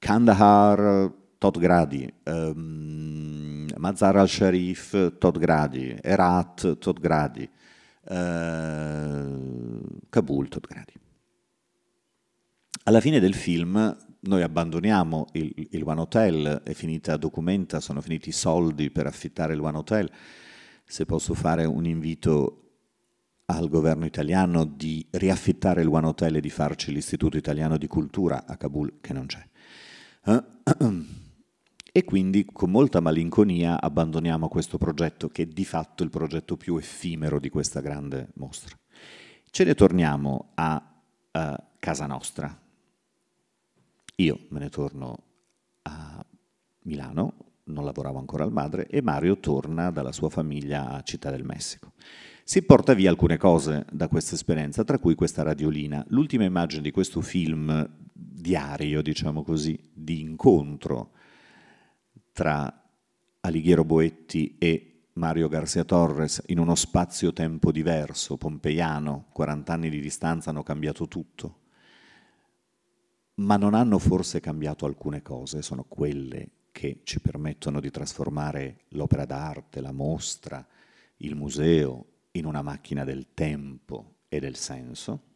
Kandahar, tot gradi, um, Mazar al-Sharif, tot gradi, Herat, tot gradi. Eh, Kabul, Top Gradi. Alla fine del film noi abbandoniamo il, il, One Hotel, è finita documenta, sono finiti i soldi per affittare il One Hotel. Se posso fare un invito al governo italiano di riaffittare il One Hotel e di farci l'Istituto Italiano di Cultura a Kabul, che non c'è. Eh? *clears throat* e quindi con molta malinconia abbandoniamo questo progetto che è di fatto il progetto più effimero di questa grande mostra. Ce ne torniamo a, a eh, casa nostra. Io me ne torno a Milano, non lavoravo ancora al madre, e Mario torna dalla sua famiglia a Città del Messico. Si porta via alcune cose da questa esperienza, tra cui questa radiolina. L'ultima immagine di questo film diario, diciamo così, di incontro tra Alighiero Boetti e Mario Garcia Torres in uno spazio-tempo diverso, pompeiano, 40 anni di distanza hanno cambiato tutto, ma non hanno forse cambiato alcune cose, sono quelle che ci permettono di trasformare l'opera d'arte, la mostra, il museo in una macchina del tempo e del senso,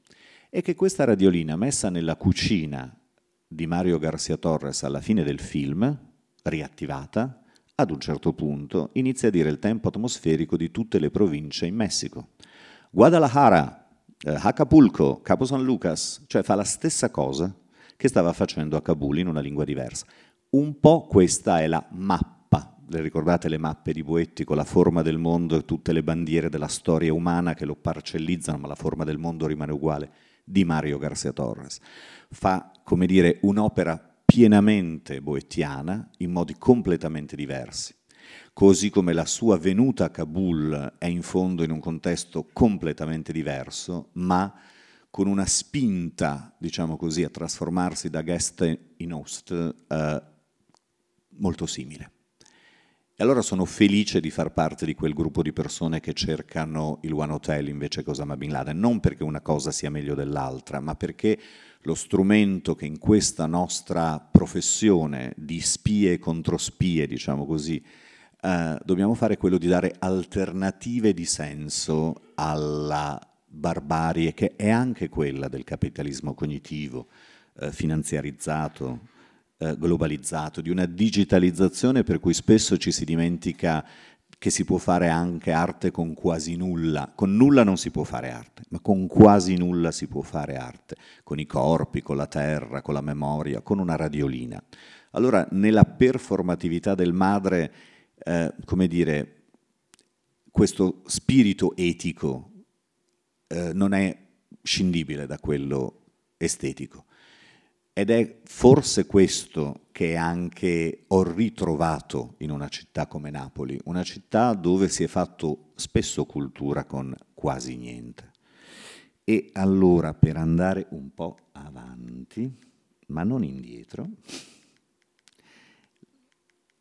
e che questa radiolina messa nella cucina di Mario Garcia Torres alla fine del film, riattivata, ad un certo punto inizia a dire il tempo atmosferico di tutte le province in Messico. Guadalajara, eh, Acapulco, Capo San Lucas, cioè fa la stessa cosa che stava facendo a Kabul in una lingua diversa. Un po' questa è la mappa. Le ricordate le mappe di Boetti con la forma del mondo e tutte le bandiere della storia umana che lo parcellizzano, ma la forma del mondo rimane uguale, di Mario Garcia Torres. Fa, come dire, un'opera pienamente boettiana in modi completamente diversi, così come la sua venuta a Kabul è in fondo in un contesto completamente diverso, ma con una spinta, diciamo così, a trasformarsi da guest in host eh, molto simile. E allora sono felice di far parte di quel gruppo di persone che cercano il One Hotel invece che Osama Bin Laden, non perché una cosa sia meglio dell'altra, ma perché lo strumento che in questa nostra professione di spie e controspie, diciamo così, eh, dobbiamo fare è quello di dare alternative di senso alla barbarie che è anche quella del capitalismo cognitivo eh, finanziarizzato, eh, globalizzato, di una digitalizzazione per cui spesso ci si dimentica che si può fare anche arte con quasi nulla. Con nulla non si può fare arte, ma con quasi nulla si può fare arte, con i corpi, con la terra, con la memoria, con una radiolina. Allora, nella performatività del madre, eh, come dire, questo spirito etico eh, non è scindibile da quello estetico. Ed è forse questo che anche ho ritrovato in una città come Napoli, una città dove si è fatto spesso cultura con quasi niente. E allora per andare un po' avanti, ma non indietro,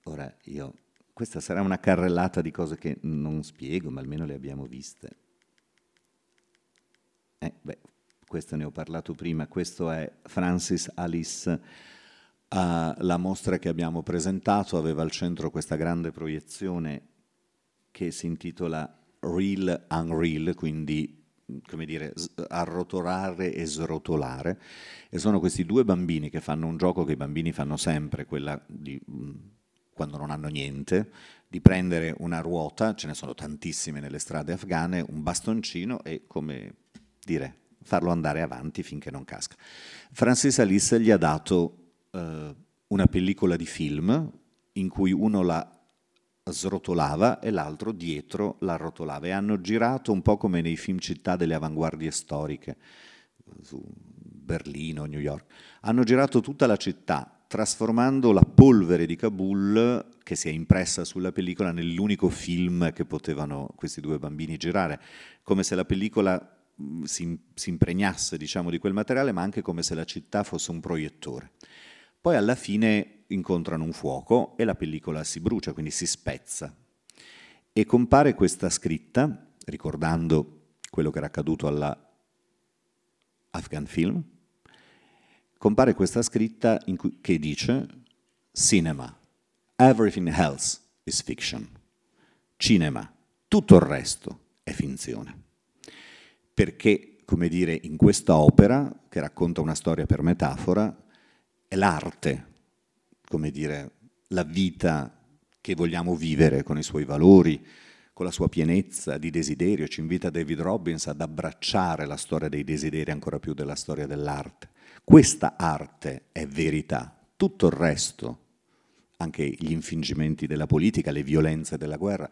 ora io, questa sarà una carrellata di cose che non spiego, ma almeno le abbiamo viste. Eh, beh, questo ne ho parlato prima, questo è Francis Alice. Uh, la mostra che abbiamo presentato aveva al centro questa grande proiezione che si intitola Real Unreal, quindi come dire, arrotolare e srotolare. E sono questi due bambini che fanno un gioco che i bambini fanno sempre, quella di mm, quando non hanno niente, di prendere una ruota, ce ne sono tantissime nelle strade afghane, un bastoncino e come dire farlo andare avanti finché non casca. Francis Alice gli ha dato eh, una pellicola di film in cui uno la srotolava e l'altro dietro la rotolava e hanno girato un po' come nei film città delle avanguardie storiche su Berlino, New York. Hanno girato tutta la città trasformando la polvere di Kabul che si è impressa sulla pellicola nell'unico film che potevano questi due bambini girare, come se la pellicola Mm, si, si impregnasse diciamo, di quel materiale, ma anche come se la città fosse un proiettore. Poi alla fine incontrano un fuoco e la pellicola si brucia, quindi si spezza. E compare questa scritta, ricordando quello che era accaduto alla Afghan Film, compare questa scritta cui, che dice Cinema, everything else is fiction. Cinema, tutto il resto è finzione perché, come dire, in questa opera, che racconta una storia per metafora, è l'arte, come dire, la vita che vogliamo vivere con i suoi valori, con la sua pienezza di desiderio. Ci invita David Robbins ad abbracciare la storia dei desideri ancora più della storia dell'arte. Questa arte è verità, tutto il resto, anche gli infingimenti della politica, le violenze della guerra,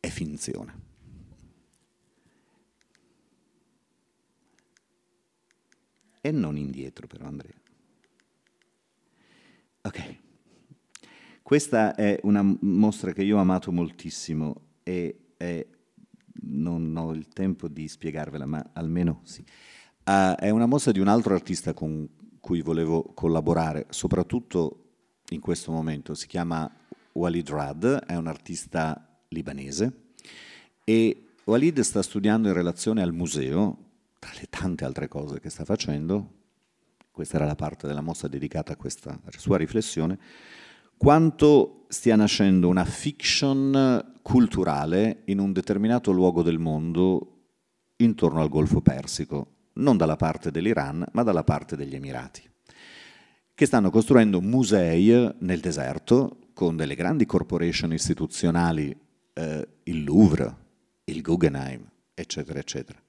è finzione. e non indietro però Andrea. Ok, questa è una mostra che io ho amato moltissimo e è, non ho il tempo di spiegarvela, ma almeno sì. Uh, è una mostra di un altro artista con cui volevo collaborare, soprattutto in questo momento. Si chiama Walid Rad, è un artista libanese e Walid sta studiando in relazione al museo tra le tante altre cose che sta facendo, questa era la parte della mossa dedicata a questa sua riflessione, quanto stia nascendo una fiction culturale in un determinato luogo del mondo intorno al Golfo Persico, non dalla parte dell'Iran, ma dalla parte degli Emirati, che stanno costruendo musei nel deserto con delle grandi corporation istituzionali, eh, il Louvre, il Guggenheim, eccetera, eccetera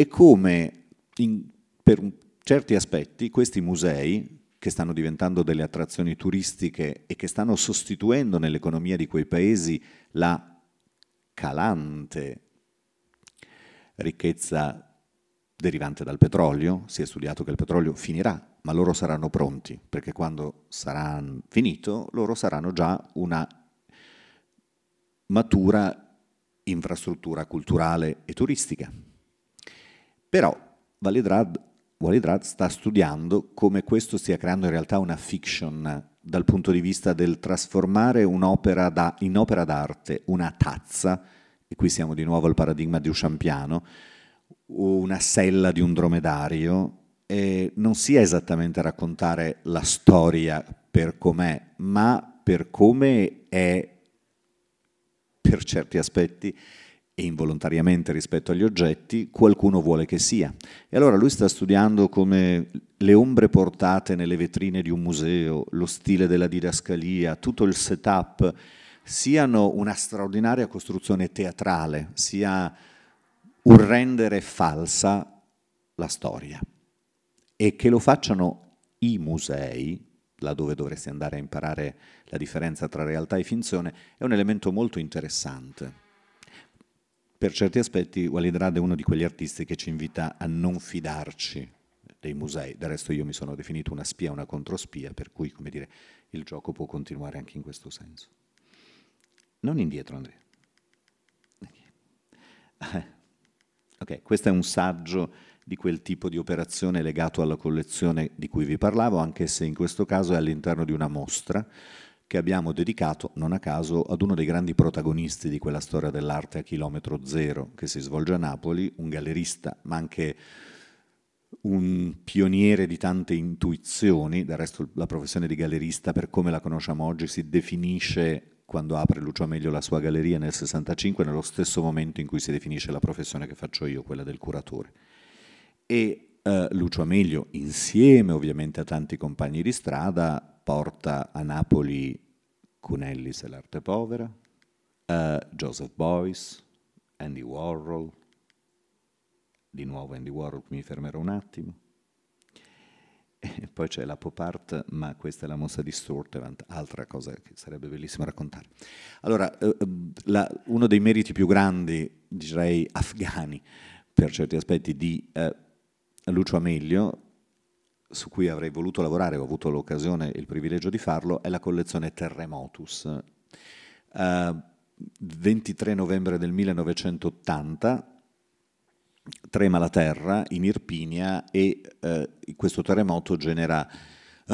e come in, per certi aspetti questi musei, che stanno diventando delle attrazioni turistiche e che stanno sostituendo nell'economia di quei paesi la calante ricchezza derivante dal petrolio, si è studiato che il petrolio finirà, ma loro saranno pronti, perché quando sarà finito loro saranno già una matura infrastruttura culturale e turistica. Però Validrad, Validrad sta studiando come questo stia creando in realtà una fiction dal punto di vista del trasformare un'opera da, in opera d'arte una tazza, e qui siamo di nuovo al paradigma di Usciampiano, una sella di un dromedario, e non sia esattamente raccontare la storia per com'è, ma per come è per certi aspetti e involontariamente rispetto agli oggetti, qualcuno vuole che sia. E allora lui sta studiando come le ombre portate nelle vetrine di un museo, lo stile della didascalia, tutto il setup siano una straordinaria costruzione teatrale, sia un rendere falsa la storia e che lo facciano i musei, laddove dovresti andare a imparare la differenza tra realtà e finzione, è un elemento molto interessante per certi aspetti Walid Rad è uno di quegli artisti che ci invita a non fidarci dei musei. Del resto io mi sono definito una spia, una controspia, per cui come dire, il gioco può continuare anche in questo senso. Non indietro, Andrea. Ok, questo è un saggio di quel tipo di operazione legato alla collezione di cui vi parlavo, anche se in questo caso è all'interno di una mostra che abbiamo dedicato, non a caso, ad uno dei grandi protagonisti di quella storia dell'arte a chilometro zero che si svolge a Napoli, un gallerista, ma anche un pioniere di tante intuizioni, del resto la professione di gallerista per come la conosciamo oggi si definisce quando apre Lucio Amelio la sua galleria nel 65, nello stesso momento in cui si definisce la professione che faccio io, quella del curatore. E eh, Lucio Amelio, insieme ovviamente a tanti compagni di strada, porta a Napoli Cunellis e l'arte povera, uh, Joseph Boyce, Andy Warhol, di nuovo Andy Warhol, mi fermerò un attimo, e poi c'è la pop art, ma questa è la mossa di Sturtevant, altra cosa che sarebbe bellissima raccontare. Allora, eh, ehm, la, uno dei meriti più grandi, direi afghani, per certi aspetti, di eh, Lucio Amelio su cui avrei voluto lavorare, ho avuto l'occasione e il privilegio di farlo, è la collezione Terremotus. Uh, eh, 23 novembre del 1980 trema la terra in Irpinia e uh, questo terremoto genera *clears throat*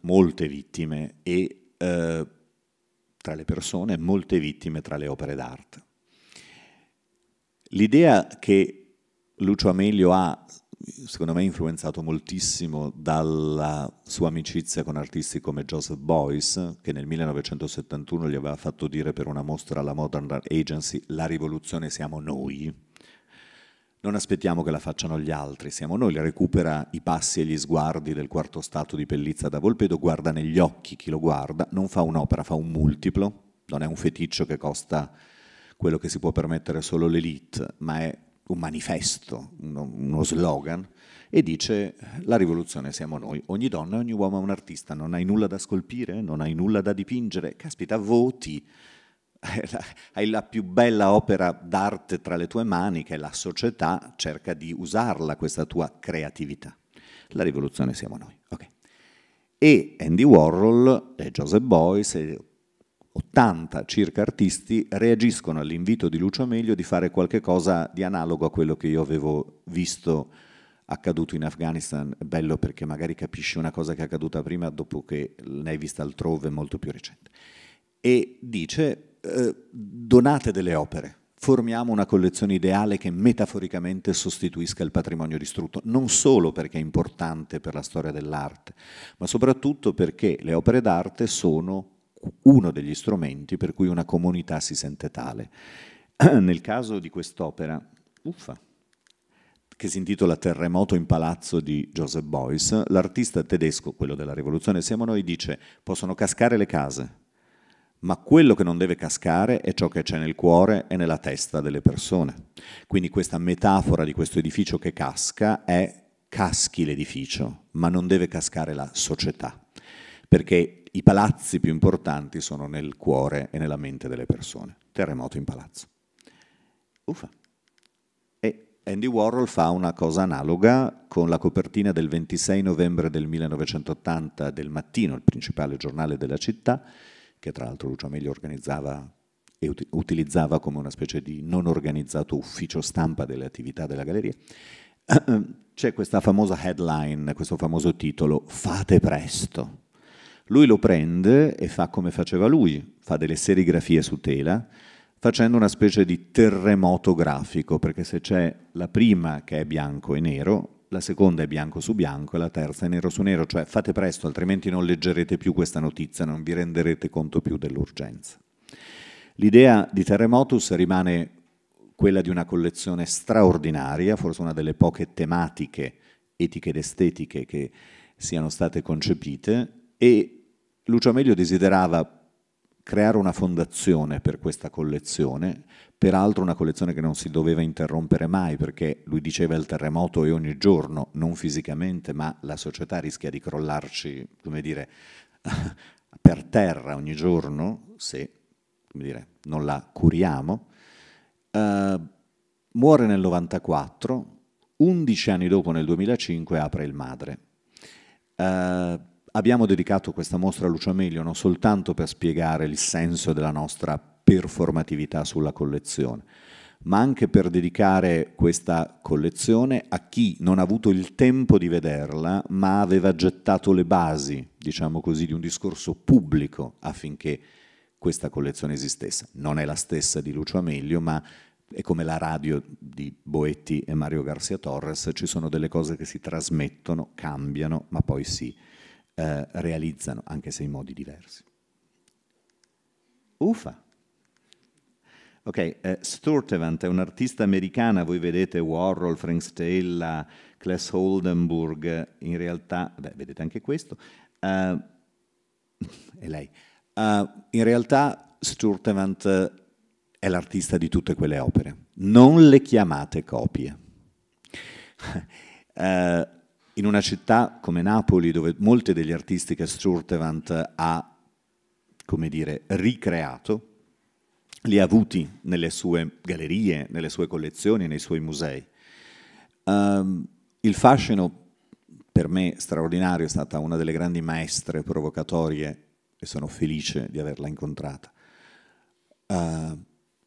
molte vittime e uh, tra le persone molte vittime tra le opere d'arte. L'idea che Lucio Amelio ha secondo me influenzato moltissimo dalla sua amicizia con artisti come Joseph Boyce, che nel 1971 gli aveva fatto dire per una mostra alla Modern Art Agency La rivoluzione siamo noi. Non aspettiamo che la facciano gli altri, siamo noi, le recupera i passi e gli sguardi del quarto stato di Pellizza da Volpedo, guarda negli occhi chi lo guarda, non fa un'opera, fa un multiplo, non è un feticcio che costa quello che si può permettere solo l'elite, ma è un manifesto, uno, uno slogan, e dice la rivoluzione siamo noi, ogni donna e ogni uomo è un artista, non hai nulla da scolpire, non hai nulla da dipingere, caspita, voti, *laughs* hai la più bella opera d'arte tra le tue mani che la società, cerca di usarla questa tua creatività. La rivoluzione siamo noi. Okay. E Andy Warhol e Joseph Boyce e 80 circa artisti reagiscono all'invito di Lucio Meglio di fare qualcosa di analogo a quello che io avevo visto accaduto in Afghanistan, bello perché magari capisci una cosa che è accaduta prima dopo che ne hai vista altrove molto più recente. E dice eh, donate delle opere, formiamo una collezione ideale che metaforicamente sostituisca il patrimonio distrutto, non solo perché è importante per la storia dell'arte, ma soprattutto perché le opere d'arte sono uno degli strumenti per cui una comunità si sente tale. *clears throat* Nel caso di quest'opera, uffa, che si intitola Terremoto in palazzo di Joseph Beuys, l'artista tedesco, quello della rivoluzione, siamo noi, dice possono cascare le case, ma quello che non deve cascare è ciò che c'è nel cuore e nella testa delle persone. Quindi questa metafora di questo edificio che casca è caschi l'edificio, ma non deve cascare la società, perché i palazzi più importanti sono nel cuore e nella mente delle persone. Terremoto in palazzo. Uffa. E Andy Warhol fa una cosa analoga con la copertina del 26 novembre del 1980 del Mattino, il principale giornale della città, che tra l'altro Lucio Meglio organizzava e ut utilizzava come una specie di non organizzato ufficio stampa delle attività della galleria. *clears throat* C'è questa famosa headline, questo famoso titolo, Fate presto lui lo prende e fa come faceva lui, fa delle serigrafie su tela, facendo una specie di terremoto grafico, perché se c'è la prima che è bianco e nero, la seconda è bianco su bianco e la terza è nero su nero, cioè fate presto, altrimenti non leggerete più questa notizia, non vi renderete conto più dell'urgenza. L'idea di Terremotus rimane quella di una collezione straordinaria, forse una delle poche tematiche etiche ed estetiche che siano state concepite, e Lucio Amelio desiderava creare una fondazione per questa collezione, peraltro una collezione che non si doveva interrompere mai perché lui diceva il terremoto è ogni giorno, non fisicamente, ma la società rischia di crollarci, come dire, *laughs* per terra ogni giorno se dire, non la curiamo. Uh, muore nel 94, 11 anni dopo nel 2005 apre il Madre. Uh, Abbiamo dedicato questa mostra a Lucio Amelio non soltanto per spiegare il senso della nostra performatività sulla collezione, ma anche per dedicare questa collezione a chi non ha avuto il tempo di vederla, ma aveva gettato le basi, diciamo così, di un discorso pubblico affinché questa collezione esistesse. Non è la stessa di Lucio Amelio, ma è come la radio di Boetti e Mario Garcia Torres, ci sono delle cose che si trasmettono, cambiano, ma poi si... Sì eh, realizzano, anche se in modi diversi. Ufa! Ok, eh, Sturtevant è un'artista americana, voi vedete Warhol, Frank Stella, Klaus Oldenburg, in realtà, beh, vedete anche questo, uh, *laughs* è lei. Uh, in realtà Sturtevant è l'artista di tutte quelle opere, non le chiamate copie. uh, *laughs* in una città come Napoli, dove molti degli artisti che Sturtevant ha, come dire, ricreato, li ha avuti nelle sue gallerie, nelle sue collezioni, nei suoi musei. Um, il fascino per me straordinario è stata una delle grandi maestre provocatorie e sono felice di averla incontrata. Uh,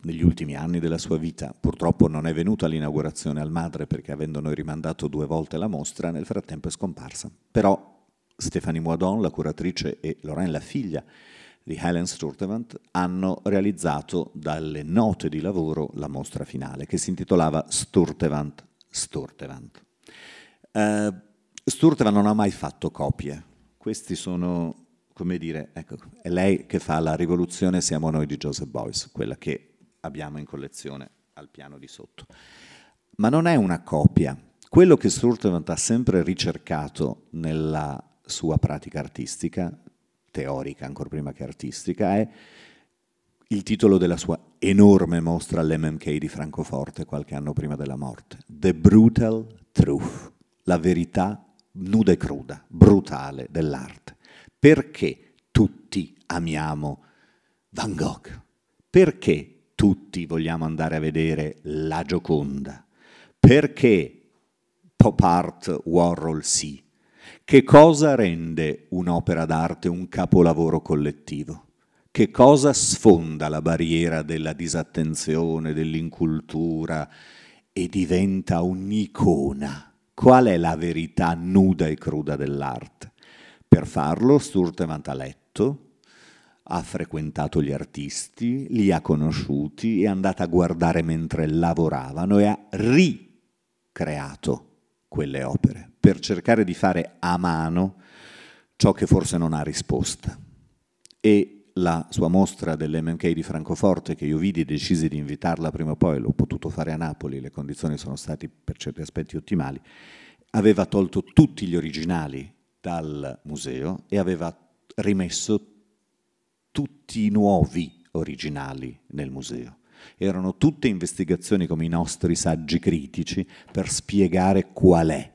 negli ultimi anni della sua vita. Purtroppo non è venuta all'inaugurazione al Madre perché avendo noi rimandato due volte la mostra, nel frattempo è scomparsa. Però Stefani Moadon, la curatrice, e Lorraine, la figlia di Helen Sturtevant, hanno realizzato dalle note di lavoro la mostra finale, che si intitolava Sturtevant, Sturtevant. Uh, Sturtevant non ha mai fatto copie. Questi sono, come dire, ecco, è lei che fa la rivoluzione Siamo noi di Joseph Boyce, quella che abbiamo in collezione al piano di sotto. Ma non è una copia. Quello che Sturtevant ha sempre ricercato nella sua pratica artistica, teorica ancora prima che artistica, è il titolo della sua enorme mostra all'MMK di Francoforte qualche anno prima della morte, The Brutal Truth, la verità nuda e cruda, brutale dell'arte. Perché tutti amiamo Van Gogh? Perché tutti vogliamo andare a vedere la Gioconda. Perché pop art Warhol sì? Che cosa rende un'opera d'arte un capolavoro collettivo? Che cosa sfonda la barriera della disattenzione, dell'incultura e diventa un'icona? Qual è la verità nuda e cruda dell'arte? Per farlo Sturtevant ha letto ha frequentato gli artisti, li ha conosciuti, è andata a guardare mentre lavoravano e ha ricreato quelle opere per cercare di fare a mano ciò che forse non ha risposta. E la sua mostra dell'MMK di Francoforte, che io vidi e decisi di invitarla prima o poi, l'ho potuto fare a Napoli, le condizioni sono state per certi aspetti ottimali, aveva tolto tutti gli originali dal museo e aveva rimesso tutti i nuovi originali nel museo. Erano tutte investigazioni come i nostri saggi critici per spiegare qual è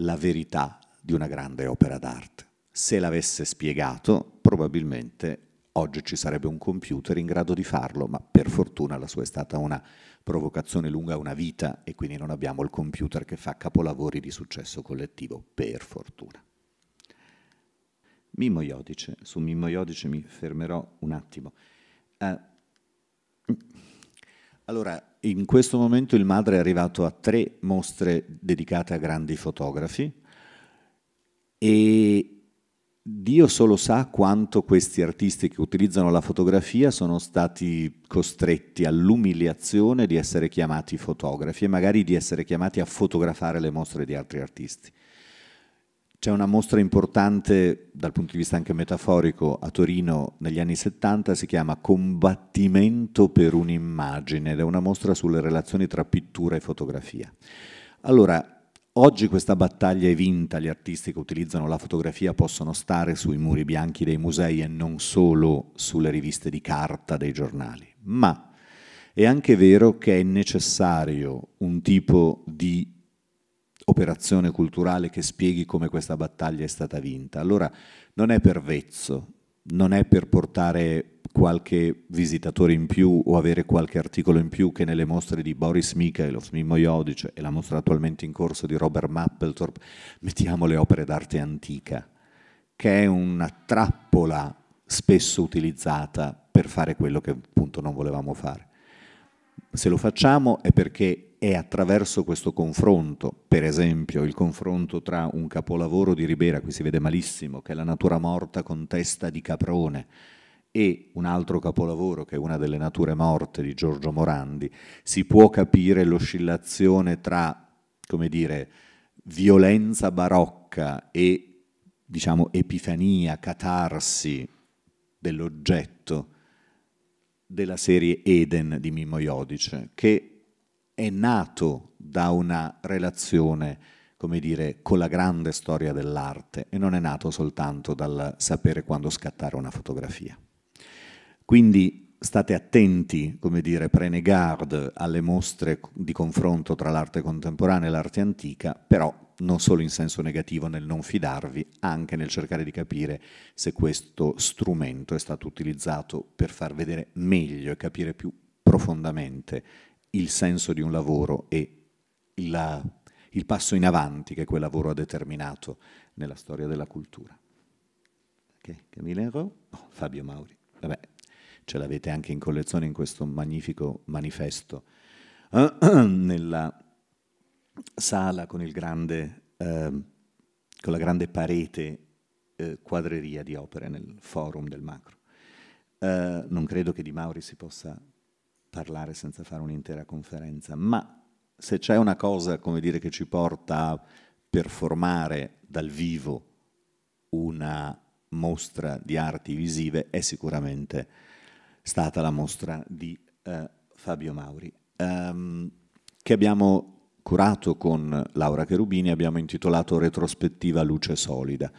la verità di una grande opera d'arte. Se l'avesse spiegato, probabilmente oggi ci sarebbe un computer in grado di farlo, ma per fortuna la sua è stata una provocazione lunga una vita e quindi non abbiamo il computer che fa capolavori di successo collettivo, per fortuna. Mimmo Iodice. Su Mimmo Iodice mi fermerò un attimo. Eh, allora, in questo momento il Madre è arrivato a tre mostre dedicate a grandi fotografi e Dio solo sa quanto questi artisti che utilizzano la fotografia sono stati costretti all'umiliazione di essere chiamati fotografi e magari di essere chiamati a fotografare le mostre di altri artisti. C'è una mostra importante dal punto di vista anche metaforico a Torino negli anni 70, si chiama Combattimento per un'immagine ed è una mostra sulle relazioni tra pittura e fotografia. Allora, oggi questa battaglia è vinta, gli artisti che utilizzano la fotografia possono stare sui muri bianchi dei musei e non solo sulle riviste di carta dei giornali, ma è anche vero che è necessario un tipo di operazione culturale che spieghi come questa battaglia è stata vinta. Allora non è per vezzo, non è per portare qualche visitatore in più o avere qualche articolo in più che nelle mostre di Boris Mikhailov, Mimmo Jodic e la mostra attualmente in corso di Robert Mapplethorpe mettiamo le opere d'arte antica, che è una trappola spesso utilizzata per fare quello che appunto non volevamo fare. Se lo facciamo è perché è attraverso questo confronto, per esempio il confronto tra un capolavoro di Ribera, qui si vede malissimo, che è La natura morta con testa di caprone, e un altro capolavoro che è Una delle nature morte di Giorgio Morandi, si può capire l'oscillazione tra, come dire, violenza barocca e diciamo epifania, catarsi dell'oggetto della serie Eden di Mimmo Iodice, che è nato da una relazione, come dire, con la grande storia dell'arte e non è nato soltanto dal sapere quando scattare una fotografia. Quindi state attenti, come dire, prenez garde alle mostre di confronto tra l'arte contemporanea e l'arte antica, però non solo in senso negativo nel non fidarvi, anche nel cercare di capire se questo strumento è stato utilizzato per far vedere meglio e capire più profondamente il senso di un lavoro e la, il passo in avanti che quel lavoro ha determinato nella storia della cultura. Okay. Camille Enro, oh, Fabio Mauri, vabbè, ce l'avete anche in collezione in questo magnifico manifesto *clears throat* nella sala con, grande, eh, con la grande parete eh, quadreria di opere nel forum del macro. Eh, non credo che Di Mauri si possa parlare senza fare un'intera conferenza, ma se c'è una cosa, come dire, che ci porta a performare dal vivo una mostra di arti visive è sicuramente stata la mostra di eh, Fabio Mauri, ehm, che abbiamo curato con Laura Cherubini, abbiamo intitolato Retrospettiva Luce Solida.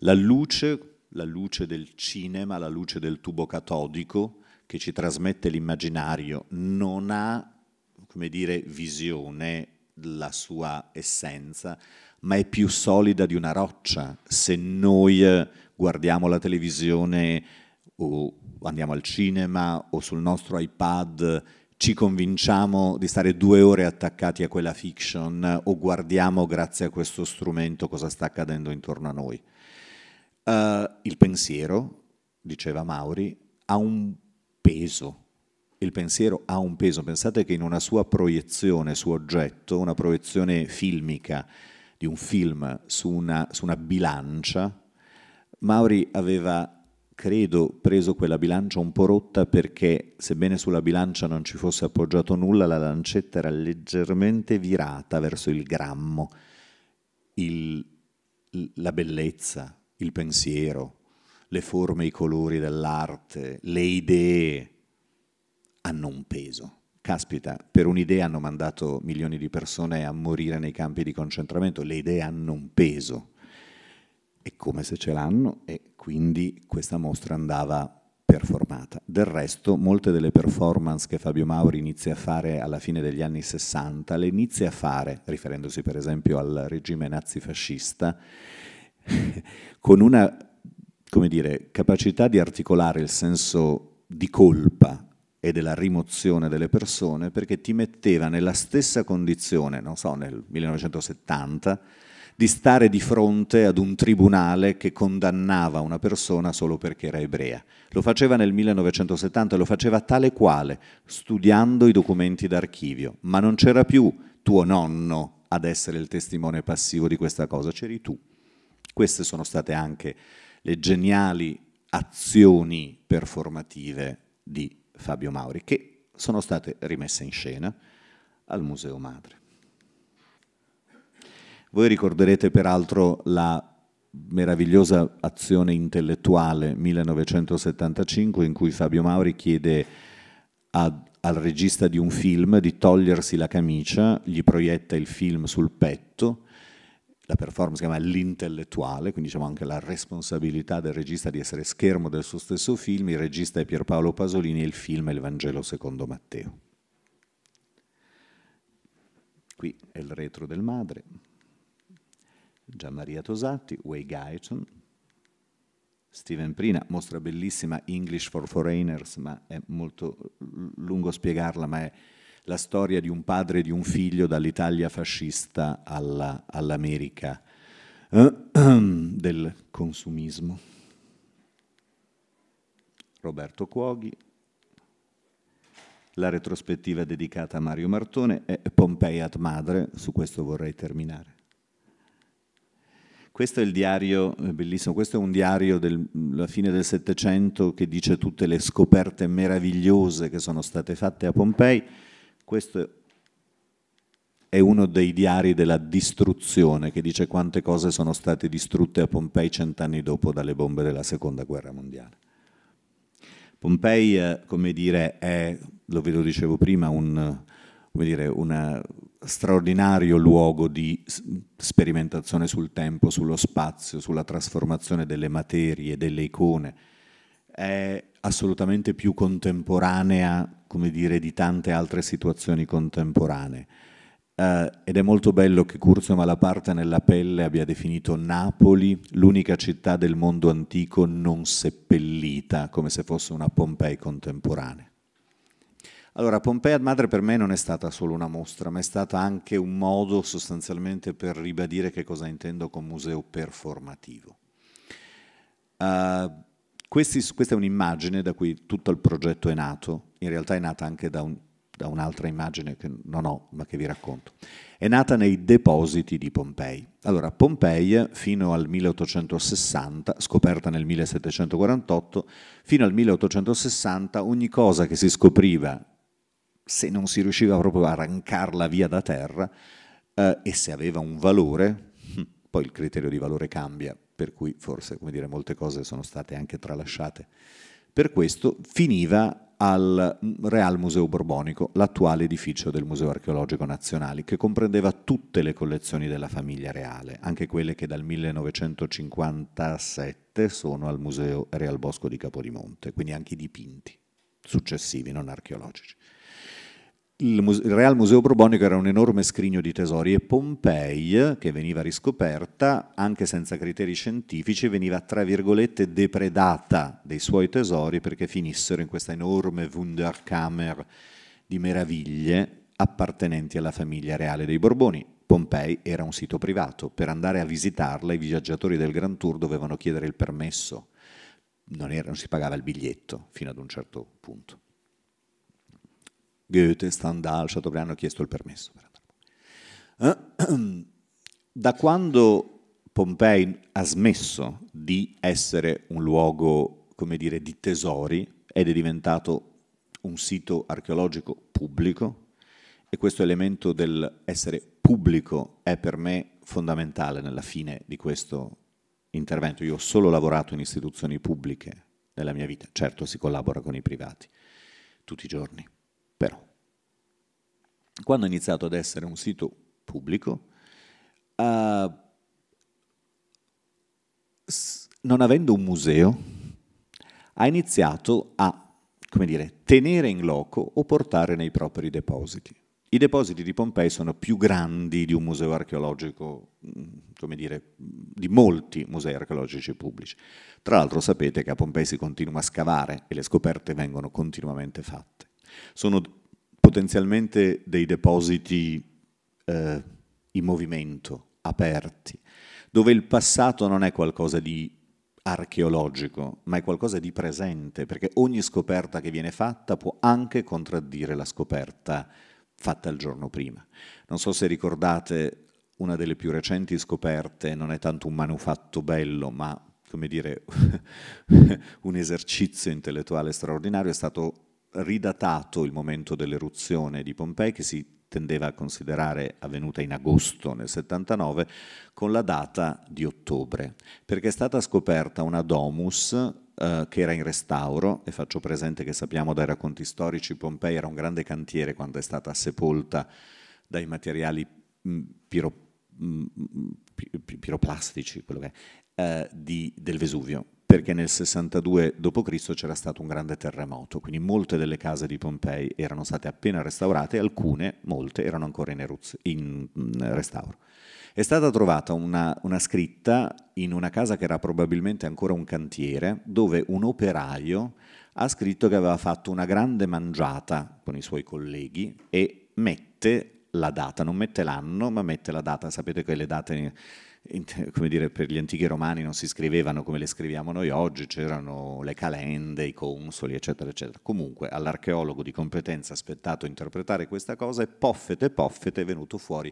La luce, la luce del cinema, la luce del tubo catodico, che ci trasmette l'immaginario non ha, come dire, visione, la sua essenza, ma è più solida di una roccia. Se noi eh, guardiamo la televisione o andiamo al cinema o sul nostro iPad ci convinciamo di stare due ore attaccati a quella fiction o guardiamo grazie a questo strumento cosa sta accadendo intorno a noi. Uh, il pensiero, diceva Mauri, ha un peso. Il pensiero ha un peso, pensate che in una sua proiezione su oggetto, una proiezione filmica di un film su una, su una bilancia, Mauri aveva credo, preso quella bilancia un po' rotta perché, sebbene sulla bilancia non ci fosse appoggiato nulla, la lancetta era leggermente virata verso il grammo. Il, la bellezza, il pensiero, le forme e i colori dell'arte, le idee hanno un peso. Caspita, per un'idea hanno mandato milioni di persone a morire nei campi di concentramento, le idee hanno un peso. È come se ce l'hanno e quindi questa mostra andava performata. Del resto, molte delle performance che Fabio Mauri inizia a fare alla fine degli anni 60 le inizia a fare, riferendosi per esempio al regime nazifascista, *laughs* con una come dire, capacità di articolare il senso di colpa e della rimozione delle persone perché ti metteva nella stessa condizione, non so, nel 1970, di stare di fronte ad un tribunale che condannava una persona solo perché era ebrea. Lo faceva nel 1970 lo faceva tale quale, studiando i documenti d'archivio, ma non c'era più tuo nonno ad essere il testimone passivo di questa cosa, c'eri tu. Queste sono state anche le geniali azioni performative di Fabio Mauri, che sono state rimesse in scena al Museo Madre. Voi ricorderete peraltro la meravigliosa azione intellettuale 1975 in cui Fabio Mauri chiede a, al regista di un film di togliersi la camicia, gli proietta il film sul petto la performance si chiama l'intellettuale, quindi diciamo anche la responsabilità del regista di essere schermo del suo stesso film, il regista è Pierpaolo Pasolini e il film è il Vangelo secondo Matteo. Qui è il retro del madre, Gianmaria Tosatti, Way Guyton, Steven Prina, mostra bellissima English for Foreigners, ma è molto lungo spiegarla, ma è la storia di un padre e di un figlio dall'Italia fascista alla, all'America *clears throat* del consumismo. Roberto Cuoghi, la retrospettiva dedicata a Mario Martone e Pompeia ad madre, su questo vorrei terminare. Questo è il diario, bellissimo, questo è un diario della fine del Settecento che dice tutte le scoperte meravigliose che sono state fatte a Pompei. Questo è uno dei diari della distruzione che dice quante cose sono state distrutte a Pompei cent'anni dopo dalle bombe della seconda guerra mondiale. Pompei, eh, come dire, è, lo, ve dicevo prima, un, dire, una, eh, straordinario luogo di sperimentazione sul tempo, sullo spazio, sulla trasformazione delle materie, delle icone è assolutamente più contemporanea, come dire, di tante altre situazioni contemporanee. Eh, ed è molto bello che Curzio Malaparte nella pelle abbia definito Napoli l'unica città del mondo antico non seppellita, come se fosse una Pompei contemporanea. Allora, Pompei ad Madre per me non è stata solo una mostra, ma è stato anche un modo sostanzialmente per ribadire che cosa intendo con museo performativo. Uh, questi, questa è un'immagine da cui tutto il progetto è nato, in realtà è nata anche da, un, da un'altra immagine che non ho ma che vi racconto. È nata nei depositi di Pompei. Allora, Pompei fino al 1860, scoperta nel 1748, fino al 1860 ogni cosa che si scopriva, se non si riusciva proprio a arrancarla via da terra, eh, e se aveva un valore, *laughs* poi il criterio di valore cambia, per cui forse come dire, molte cose sono state anche tralasciate. Per questo finiva al Real Museo Borbonico, l'attuale edificio del Museo Archeologico Nazionale, che comprendeva tutte le collezioni della famiglia reale, anche quelle che dal 1957 sono al Museo Real Bosco di Capodimonte, quindi anche i dipinti successivi, non archeologici il, Real Museo Borbonico era un enorme scrigno di tesori e Pompei, che veniva riscoperta anche senza criteri scientifici, veniva tra virgolette depredata dei suoi tesori perché finissero in questa enorme Wunderkammer di meraviglie appartenenti alla famiglia reale dei Borboni. Pompei era un sito privato, per andare a visitarla i viaggiatori del Grand Tour dovevano chiedere il permesso, non, era, non si pagava il biglietto fino ad un certo punto. Goethe, Stendhal, Chateaubriand hanno chiesto il permesso. Eh, *clears throat* da quando Pompei ha smesso di essere un luogo, come dire, di tesori ed è diventato un sito archeologico pubblico e questo elemento dell'essere pubblico è per me fondamentale nella fine di questo intervento. Io ho solo lavorato in istituzioni pubbliche nella mia vita, certo si collabora con i privati tutti i giorni quando ha iniziato ad essere un sito pubblico, eh, non avendo un museo, ha iniziato a come dire, tenere in loco o portare nei propri depositi. I depositi di Pompei sono più grandi di un museo archeologico, mm, come dire, di molti musei archeologici pubblici. Tra l'altro sapete che a Pompei si continua a scavare e le scoperte vengono continuamente fatte. Sono potenzialmente dei depositi eh, in movimento, aperti, dove il passato non è qualcosa di archeologico, ma è qualcosa di presente, perché ogni scoperta che viene fatta può anche contraddire la scoperta fatta il giorno prima. Non so se ricordate una delle più recenti scoperte, non è tanto un manufatto bello, ma come dire, *laughs* un esercizio intellettuale straordinario è stato ridatato il momento dell'eruzione di Pompei che si tendeva a considerare avvenuta in agosto nel 79 con la data di ottobre, perché è stata scoperta una domus eh, che era in restauro e faccio presente che sappiamo dai racconti storici Pompei era un grande cantiere quando è stata sepolta dai materiali mm, piro, mm, mm, piroplastici quello che è, eh, di, del Vesuvio perché nel 62 d.C. c'era stato un grande terremoto, quindi molte delle case di Pompei erano state appena restaurate e alcune, molte, erano ancora in, eruzio, in mm, restauro. È stata trovata una, una scritta in una casa che era probabilmente ancora un cantiere, dove un operaio ha scritto che aveva fatto una grande mangiata con i suoi colleghi e mette la data, non mette l'anno, ma mette la data. Sapete che le date come dire, per gli antichi romani non si scrivevano come le scriviamo noi oggi, c'erano le calende, i consoli, eccetera, eccetera. Comunque all'archeologo di competenza aspettato a interpretare questa cosa e poffete poffete è venuto fuori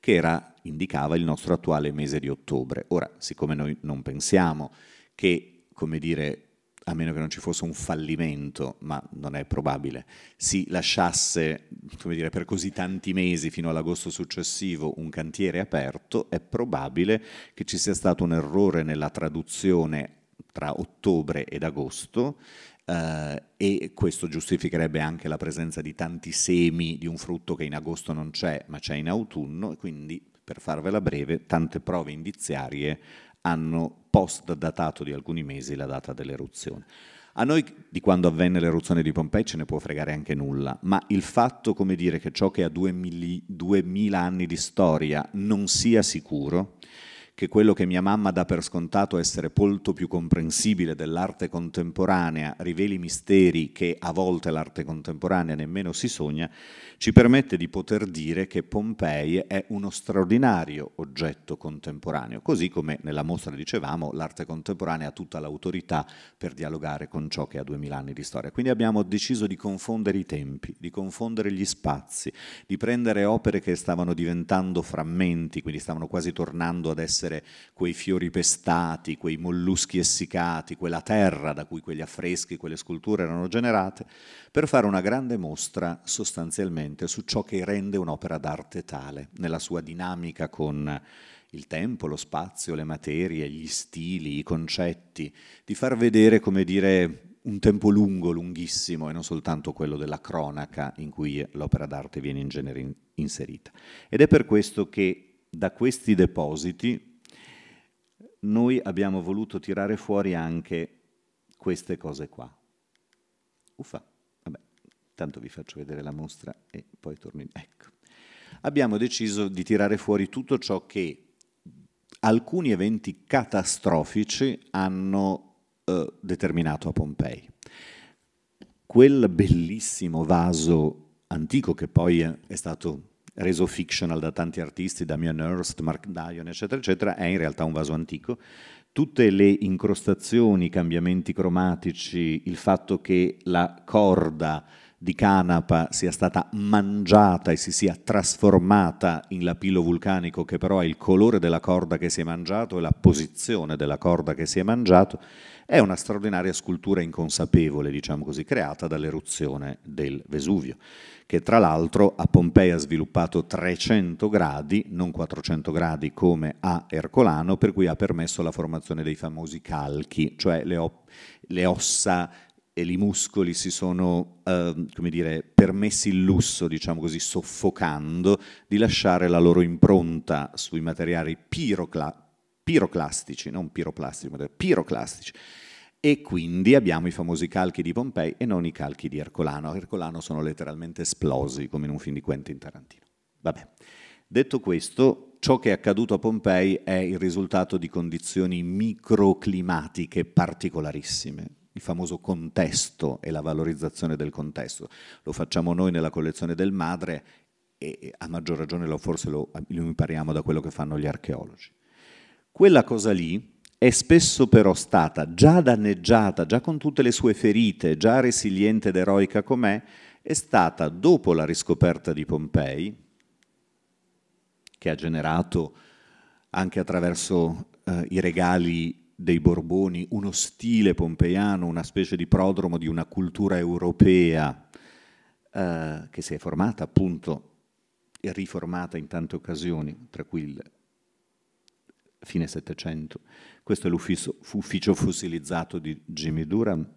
che era, indicava il nostro attuale mese di ottobre. Ora, siccome noi non pensiamo che, come dire, a meno che non ci fosse un fallimento, ma non è probabile, si lasciasse dire, per così tanti mesi fino all'agosto successivo un cantiere aperto, è probabile che ci sia stato un errore nella traduzione tra ottobre ed agosto eh, e questo giustificherebbe anche la presenza di tanti semi di un frutto che in agosto non c'è, ma c'è in autunno e quindi, per farvela breve, tante prove indiziarie hanno post datato di alcuni mesi la data dell'eruzione. A noi di quando avvenne l'eruzione di Pompei ce ne può fregare anche nulla, ma il fatto, come dire, che ciò che ha 2000 anni di storia non sia sicuro che quello che mia mamma dà per scontato essere molto più comprensibile dell'arte contemporanea riveli misteri che a volte l'arte contemporanea nemmeno si sogna, ci permette di poter dire che Pompei è uno straordinario oggetto contemporaneo, così come nella mostra dicevamo l'arte contemporanea ha tutta l'autorità per dialogare con ciò che ha duemila anni di storia. Quindi abbiamo deciso di confondere i tempi, di confondere gli spazi, di prendere opere che stavano diventando frammenti, quindi stavano quasi tornando ad essere essere quei fiori pestati, quei molluschi essiccati, quella terra da cui quegli affreschi, quelle sculture erano generate, per fare una grande mostra sostanzialmente su ciò che rende un'opera d'arte tale, nella sua dinamica con il tempo, lo spazio, le materie, gli stili, i concetti, di far vedere, come dire, un tempo lungo, lunghissimo, e non soltanto quello della cronaca in cui l'opera d'arte viene in genere inserita. Ed è per questo che da questi depositi, noi abbiamo voluto tirare fuori anche queste cose qua. Uffa, vabbè, tanto vi faccio vedere la mostra e poi torno in... Ecco. Abbiamo deciso di tirare fuori tutto ciò che alcuni eventi catastrofici hanno eh, determinato a Pompei. Quel bellissimo vaso antico che poi è stato reso fictional da tanti artisti, Damien Hirst, Mark Dion, eccetera, eccetera, è in realtà un vaso antico. Tutte le incrostazioni, i cambiamenti cromatici, il fatto che la corda di canapa sia stata mangiata e si sia trasformata in lapillo vulcanico che però è il colore della corda che si è mangiato e la posizione della corda che si è mangiato, è una straordinaria scultura inconsapevole, diciamo così, creata dall'eruzione del Vesuvio, che tra l'altro a Pompei ha sviluppato 300 gradi, non 400 gradi come a Ercolano, per cui ha permesso la formazione dei famosi calchi, cioè le, le ossa e i muscoli si sono, eh, come dire, permessi il lusso, diciamo così, soffocando, di lasciare la loro impronta sui materiali pirocla piroclastici, non piroplastici, piroclastici. E quindi abbiamo i famosi calchi di Pompei e non i calchi di Ercolano. Ercolano sono letteralmente esplosi, come in un film di Quentin Tarantino. Vabbè. Detto questo, ciò che è accaduto a Pompei è il risultato di condizioni microclimatiche particolarissime, il famoso contesto e la valorizzazione del contesto. Lo facciamo noi nella collezione del Madre e a maggior ragione lo, forse lo, lo impariamo da quello che fanno gli archeologi. Quella cosa lì è spesso però stata già danneggiata, già con tutte le sue ferite, già resiliente ed eroica com'è, è stata dopo la riscoperta di Pompei, che ha generato anche attraverso eh, i regali dei Borboni uno stile pompeiano, una specie di prodromo di una cultura europea eh, che si è formata appunto e riformata in tante occasioni, tra cui il fine Settecento. Questo è l'ufficio fossilizzato di Jimmy Durham.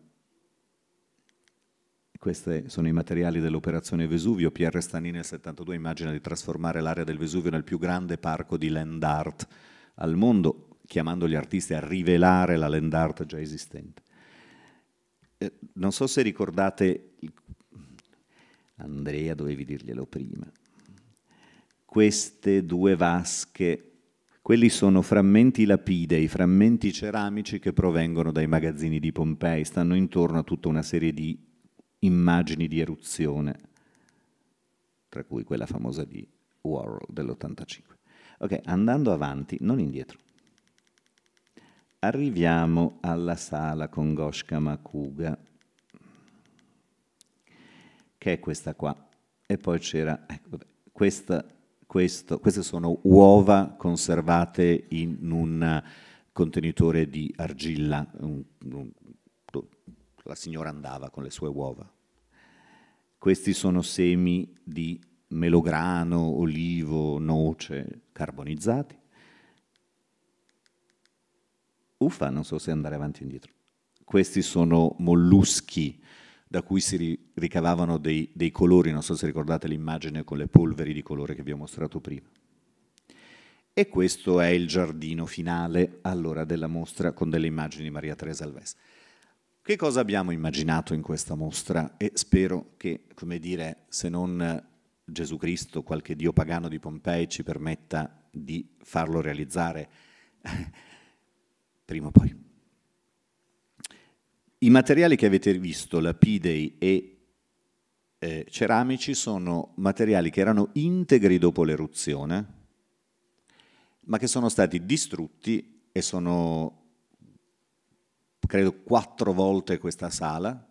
Questi sono i materiali dell'operazione Vesuvio. Pierre Stanini nel 72 immagina di trasformare l'area del Vesuvio nel più grande parco di land art al mondo chiamando gli artisti a rivelare la land art già esistente. Eh, non so se ricordate, Andrea dovevi dirglielo prima, queste due vasche, quelli sono frammenti lapidei, frammenti ceramici che provengono dai magazzini di Pompei, stanno intorno a tutta una serie di immagini di eruzione, tra cui quella famosa di Warhol dell'85. Ok, andando avanti, non indietro. Arriviamo alla sala con Goshka Makuga, che è questa qua. E poi c'era, ecco, questa, questo, queste sono uova conservate in un contenitore di argilla. la signora andava con le sue uova. Questi sono semi di melograno, olivo, noce, carbonizzati uffa, non so se andare avanti o indietro. Questi sono molluschi da cui si ricavavano dei, dei colori, non so se ricordate l'immagine con le polveri di colore che vi ho mostrato prima. E questo è il giardino finale allora, della mostra con delle immagini di Maria Teresa Alves. Che cosa abbiamo immaginato in questa mostra? E spero che, come dire, se non Gesù Cristo, qualche dio pagano di Pompei ci permetta di farlo realizzare prima o poi. I materiali che avete visto, lapidei e eh, ceramici, sono materiali che erano integri dopo l'eruzione, ma che sono stati distrutti e sono, credo, quattro volte questa sala,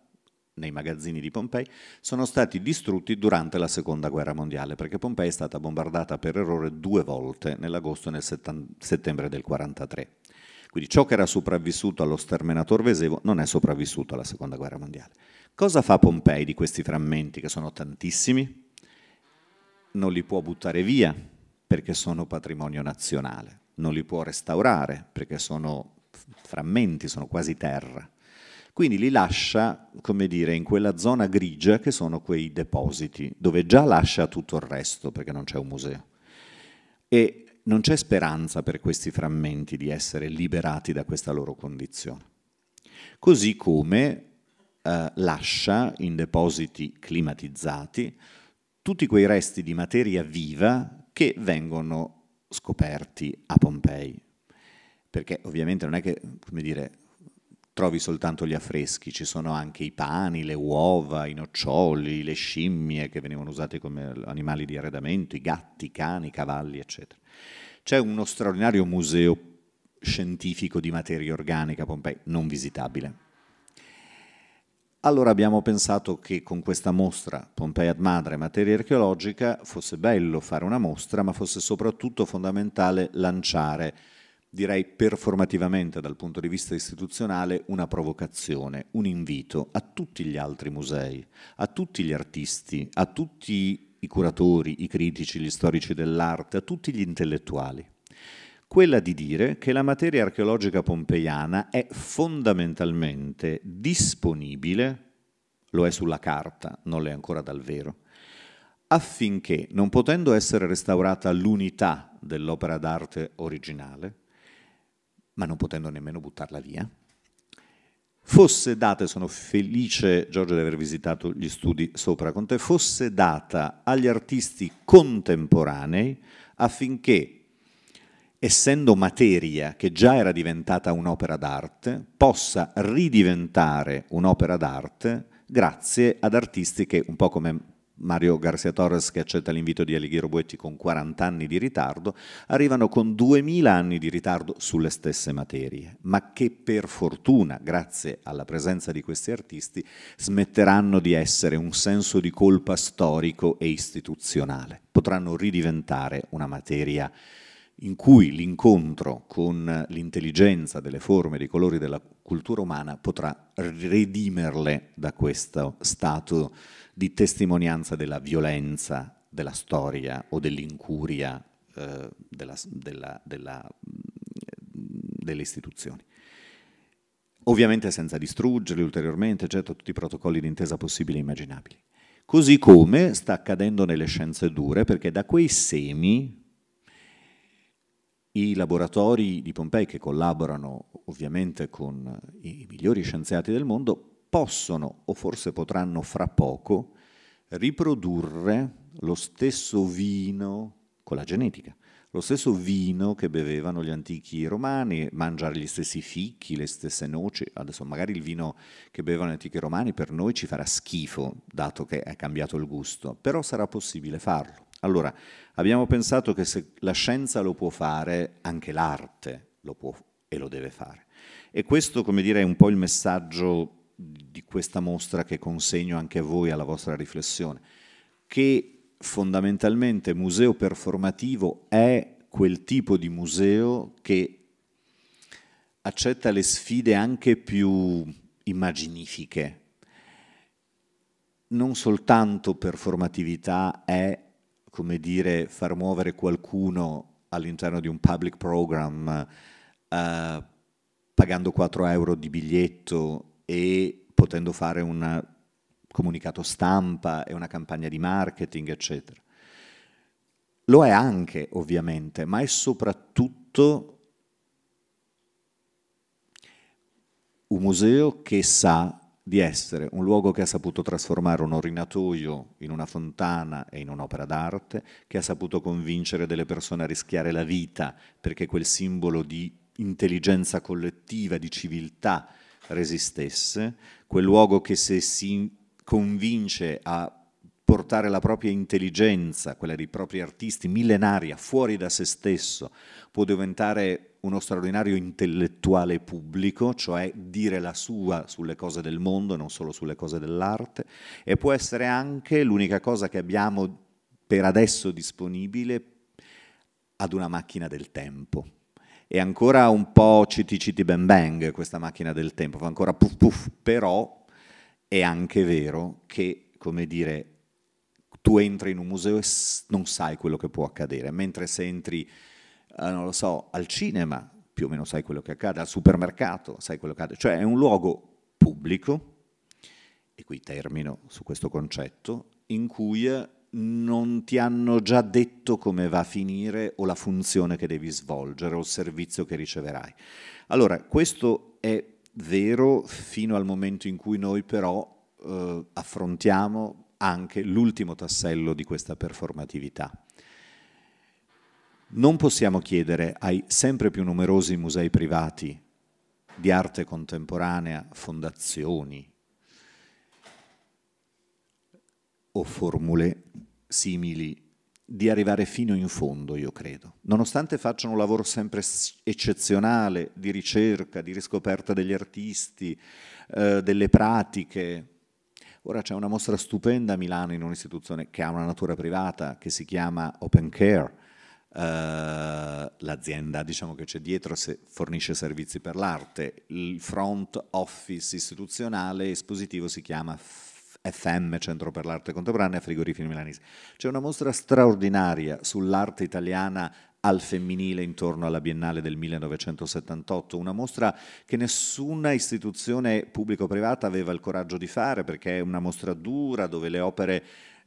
nei magazzini di Pompei, sono stati distrutti durante la Seconda Guerra Mondiale, perché Pompei è stata bombardata per errore due volte, nell'agosto e nel settembre del 1943. Quindi ciò che era sopravvissuto allo sterminator vesevo non è sopravvissuto alla seconda guerra mondiale. Cosa fa Pompei di questi frammenti, che sono tantissimi? Non li può buttare via perché sono patrimonio nazionale, non li può restaurare perché sono frammenti, sono quasi terra. Quindi li lascia, come dire, in quella zona grigia che sono quei depositi, dove già lascia tutto il resto perché non c'è un museo. E non c'è speranza per questi frammenti di essere liberati da questa loro condizione. Così come eh, lascia in depositi climatizzati tutti quei resti di materia viva che vengono scoperti a Pompei. Perché ovviamente non è che, come dire, trovi soltanto gli affreschi, ci sono anche i pani, le uova, i noccioli, le scimmie che venivano usate come animali di arredamento, i gatti, i cani, i cavalli, eccetera. C'è uno straordinario museo scientifico di materia organica a Pompei, non visitabile. Allora abbiamo pensato che con questa mostra Pompei ad Madre Materia Archeologica fosse bello fare una mostra, ma fosse soprattutto fondamentale lanciare, direi performativamente dal punto di vista istituzionale, una provocazione, un invito a tutti gli altri musei, a tutti gli artisti, a tutti i curatori, i critici, gli storici dell'arte, tutti gli intellettuali. Quella di dire che la materia archeologica pompeiana è fondamentalmente disponibile, lo è sulla carta, non lo è ancora dal vero, affinché, non potendo essere restaurata l'unità dell'opera d'arte originale, ma non potendo nemmeno buttarla via, Fosse data, sono felice Giorgio di aver visitato gli studi sopra con te, fosse data agli artisti contemporanei affinché, essendo materia che già era diventata un'opera d'arte, possa ridiventare un'opera d'arte grazie ad artisti che, un po' come Mario Garcia Torres che accetta l'invito di Alighiero Boetti con 40 anni di ritardo, arrivano con 2000 anni di ritardo sulle stesse materie, ma che per fortuna, grazie alla presenza di questi artisti, smetteranno di essere un senso di colpa storico e istituzionale, potranno ridiventare una materia in cui l'incontro con l'intelligenza delle forme dei colori della cultura umana potrà redimerle da questo stato di testimonianza della violenza della storia o dell'incuria eh, della, della, della, mm, delle istituzioni. Ovviamente senza distruggerli ulteriormente, certo tutti i protocolli d'intesa possibili e immaginabili. Così come sta accadendo nelle scienze dure, perché da quei semi i laboratori di Pompei, che collaborano ovviamente con i migliori scienziati del mondo, possono o forse potranno fra poco riprodurre lo stesso vino con la genetica, lo stesso vino che bevevano gli antichi romani, mangiare gli stessi fichi, le stesse noci. Adesso magari il vino che bevevano gli antichi romani per noi ci farà schifo, dato che è cambiato il gusto, però sarà possibile farlo. Allora, abbiamo pensato che se la scienza lo può fare, anche l'arte lo può e lo deve fare. E questo, come dire, è un po' il messaggio di questa mostra che consegno anche a voi, alla vostra riflessione, che fondamentalmente museo performativo è quel tipo di museo che accetta le sfide anche più immaginifiche. Non soltanto performatività è come dire, far muovere qualcuno all'interno di un public program eh, pagando 4 euro di biglietto e potendo fare un comunicato stampa e una campagna di marketing, eccetera. Lo è anche, ovviamente, ma è soprattutto un museo che sa di essere un luogo che ha saputo trasformare un orinatoio in una fontana e in un'opera d'arte, che ha saputo convincere delle persone a rischiare la vita perché quel simbolo di intelligenza collettiva, di civiltà resistesse, quel luogo che se si convince a portare la propria intelligenza, quella dei propri artisti millenaria, fuori da se stesso, può diventare uno straordinario intellettuale pubblico, cioè dire la sua sulle cose del mondo, non solo sulle cose dell'arte, e può essere anche l'unica cosa che abbiamo per adesso disponibile ad una macchina del tempo. È ancora un po' citi citi bang bang questa macchina del tempo, fa ancora puff puff, però è anche vero che, come dire, tu entri in un museo e non sai quello che può accadere, mentre se entri, eh, non lo so, al cinema, più o meno sai quello che accade, al supermercato sai quello che accade, cioè è un luogo pubblico, e qui termino su questo concetto, in cui eh, non ti hanno già detto come va a finire o la funzione che devi svolgere o il servizio che riceverai. Allora, questo è vero fino al momento in cui noi però eh, affrontiamo anche l'ultimo tassello di questa performatività. Non possiamo chiedere ai sempre più numerosi musei privati di arte contemporanea, fondazioni o formule simili di arrivare fino in fondo, io credo. Nonostante facciano un lavoro sempre eccezionale di ricerca, di riscoperta degli artisti, eh, delle pratiche, Ora c'è una mostra stupenda a Milano in un'istituzione che ha una natura privata che si chiama Open Care. Uh, l'azienda diciamo, che c'è dietro se fornisce servizi per l'arte, il front office istituzionale espositivo si chiama FM, Centro per l'Arte Contemporanea, Frigoriferi Milanese. C'è una mostra straordinaria sull'arte italiana al femminile intorno alla Biennale del 1978, una mostra che nessuna istituzione pubblico-privata aveva il coraggio di fare perché è una mostra dura dove le opere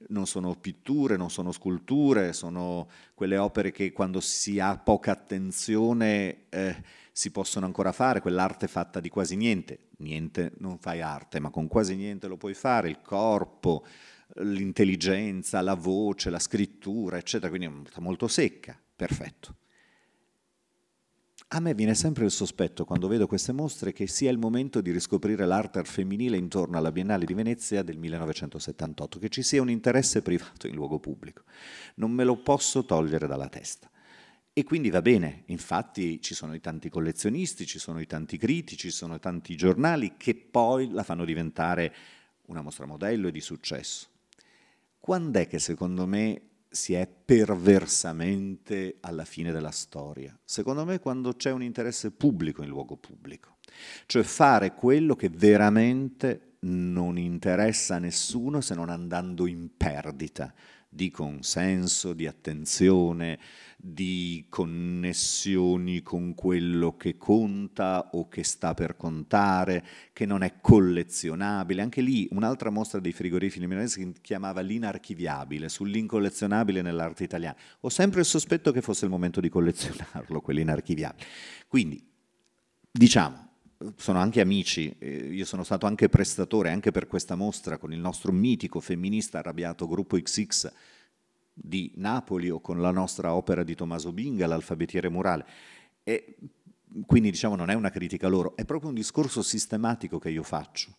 non sono pitture, non sono sculture, sono quelle opere che quando si ha poca attenzione eh, si possono ancora fare, quell'arte fatta di quasi niente. Niente, non fai arte, ma con quasi niente lo puoi fare, il corpo, l'intelligenza, la voce, la scrittura, eccetera, quindi è molto secca perfetto. A me viene sempre il sospetto quando vedo queste mostre che sia il momento di riscoprire l'arte femminile intorno alla Biennale di Venezia del 1978, che ci sia un interesse privato in luogo pubblico. Non me lo posso togliere dalla testa. E quindi va bene, infatti ci sono i tanti collezionisti, ci sono i tanti critici, ci sono i tanti giornali che poi la fanno diventare una mostra modello e di successo. Quando è che secondo me si è perversamente alla fine della storia. Secondo me quando c'è un interesse pubblico in luogo pubblico, cioè fare quello che veramente non interessa a nessuno se non andando in perdita, di consenso, di attenzione, di connessioni con quello che conta o che sta per contare, che non è collezionabile. Anche lì un'altra mostra dei frigoriferi milanesi si chiamava L'inarchiviabile, sull'incollezionabile nell'arte italiana. Ho sempre il sospetto che fosse il momento di collezionarlo, *laughs* quell'inarchiviabile. Quindi, diciamo, sono anche amici, io sono stato anche prestatore anche per questa mostra con il nostro mitico femminista arrabbiato gruppo XX di Napoli o con la nostra opera di Tommaso Binga, l'alfabetiere murale. E quindi diciamo non è una critica loro, è proprio un discorso sistematico che io faccio.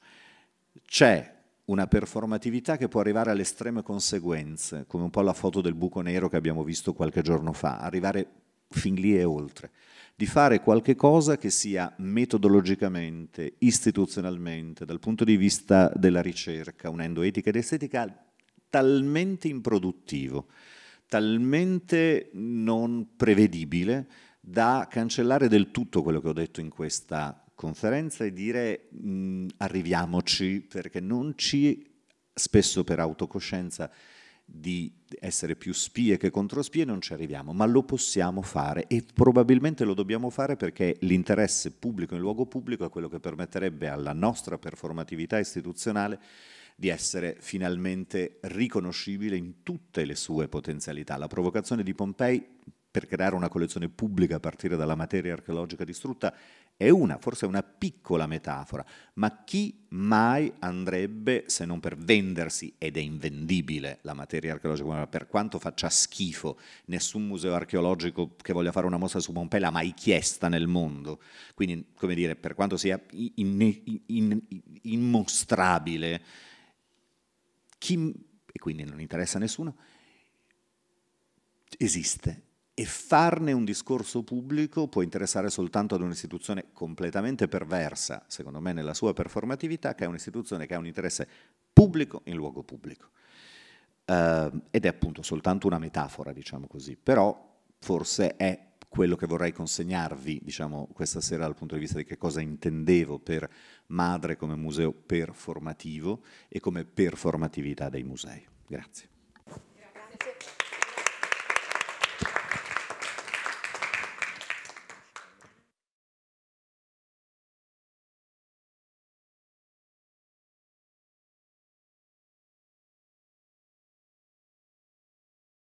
C'è una performatività che può arrivare alle estreme conseguenze, come un po' la foto del buco nero che abbiamo visto qualche giorno fa, arrivare fin lì e oltre di fare qualche cosa che sia metodologicamente, istituzionalmente, dal punto di vista della ricerca, unendo etica ed estetica, talmente improduttivo, talmente non prevedibile da cancellare del tutto quello che ho detto in questa conferenza e dire mh, mm, arriviamoci perché non ci, spesso per autocoscienza, di essere più spie che controspie non ci arriviamo, ma lo possiamo fare e probabilmente lo dobbiamo fare perché l'interesse pubblico in luogo pubblico è quello che permetterebbe alla nostra performatività istituzionale di essere finalmente riconoscibile in tutte le sue potenzialità. La provocazione di Pompei per creare una collezione pubblica a partire dalla materia archeologica distrutta è una, forse una piccola metafora, ma chi mai andrebbe, se non per vendersi, ed è invendibile la materia archeologica, per quanto faccia schifo, nessun museo archeologico che voglia fare una mostra su Pompei l'ha mai chiesta nel mondo. Quindi, come dire, per quanto sia immostrabile, in, in, in, chi, e quindi non interessa a nessuno, esiste e farne un discorso pubblico può interessare soltanto ad un'istituzione completamente perversa, secondo me, nella sua performatività, che è un'istituzione che ha un interesse pubblico in luogo pubblico. Uh, ed è appunto soltanto una metafora, diciamo così, però forse è quello che vorrei consegnarvi, diciamo, questa sera dal punto di vista di che cosa intendevo per madre come museo performativo e come performatività dei musei. Grazie. Grazie.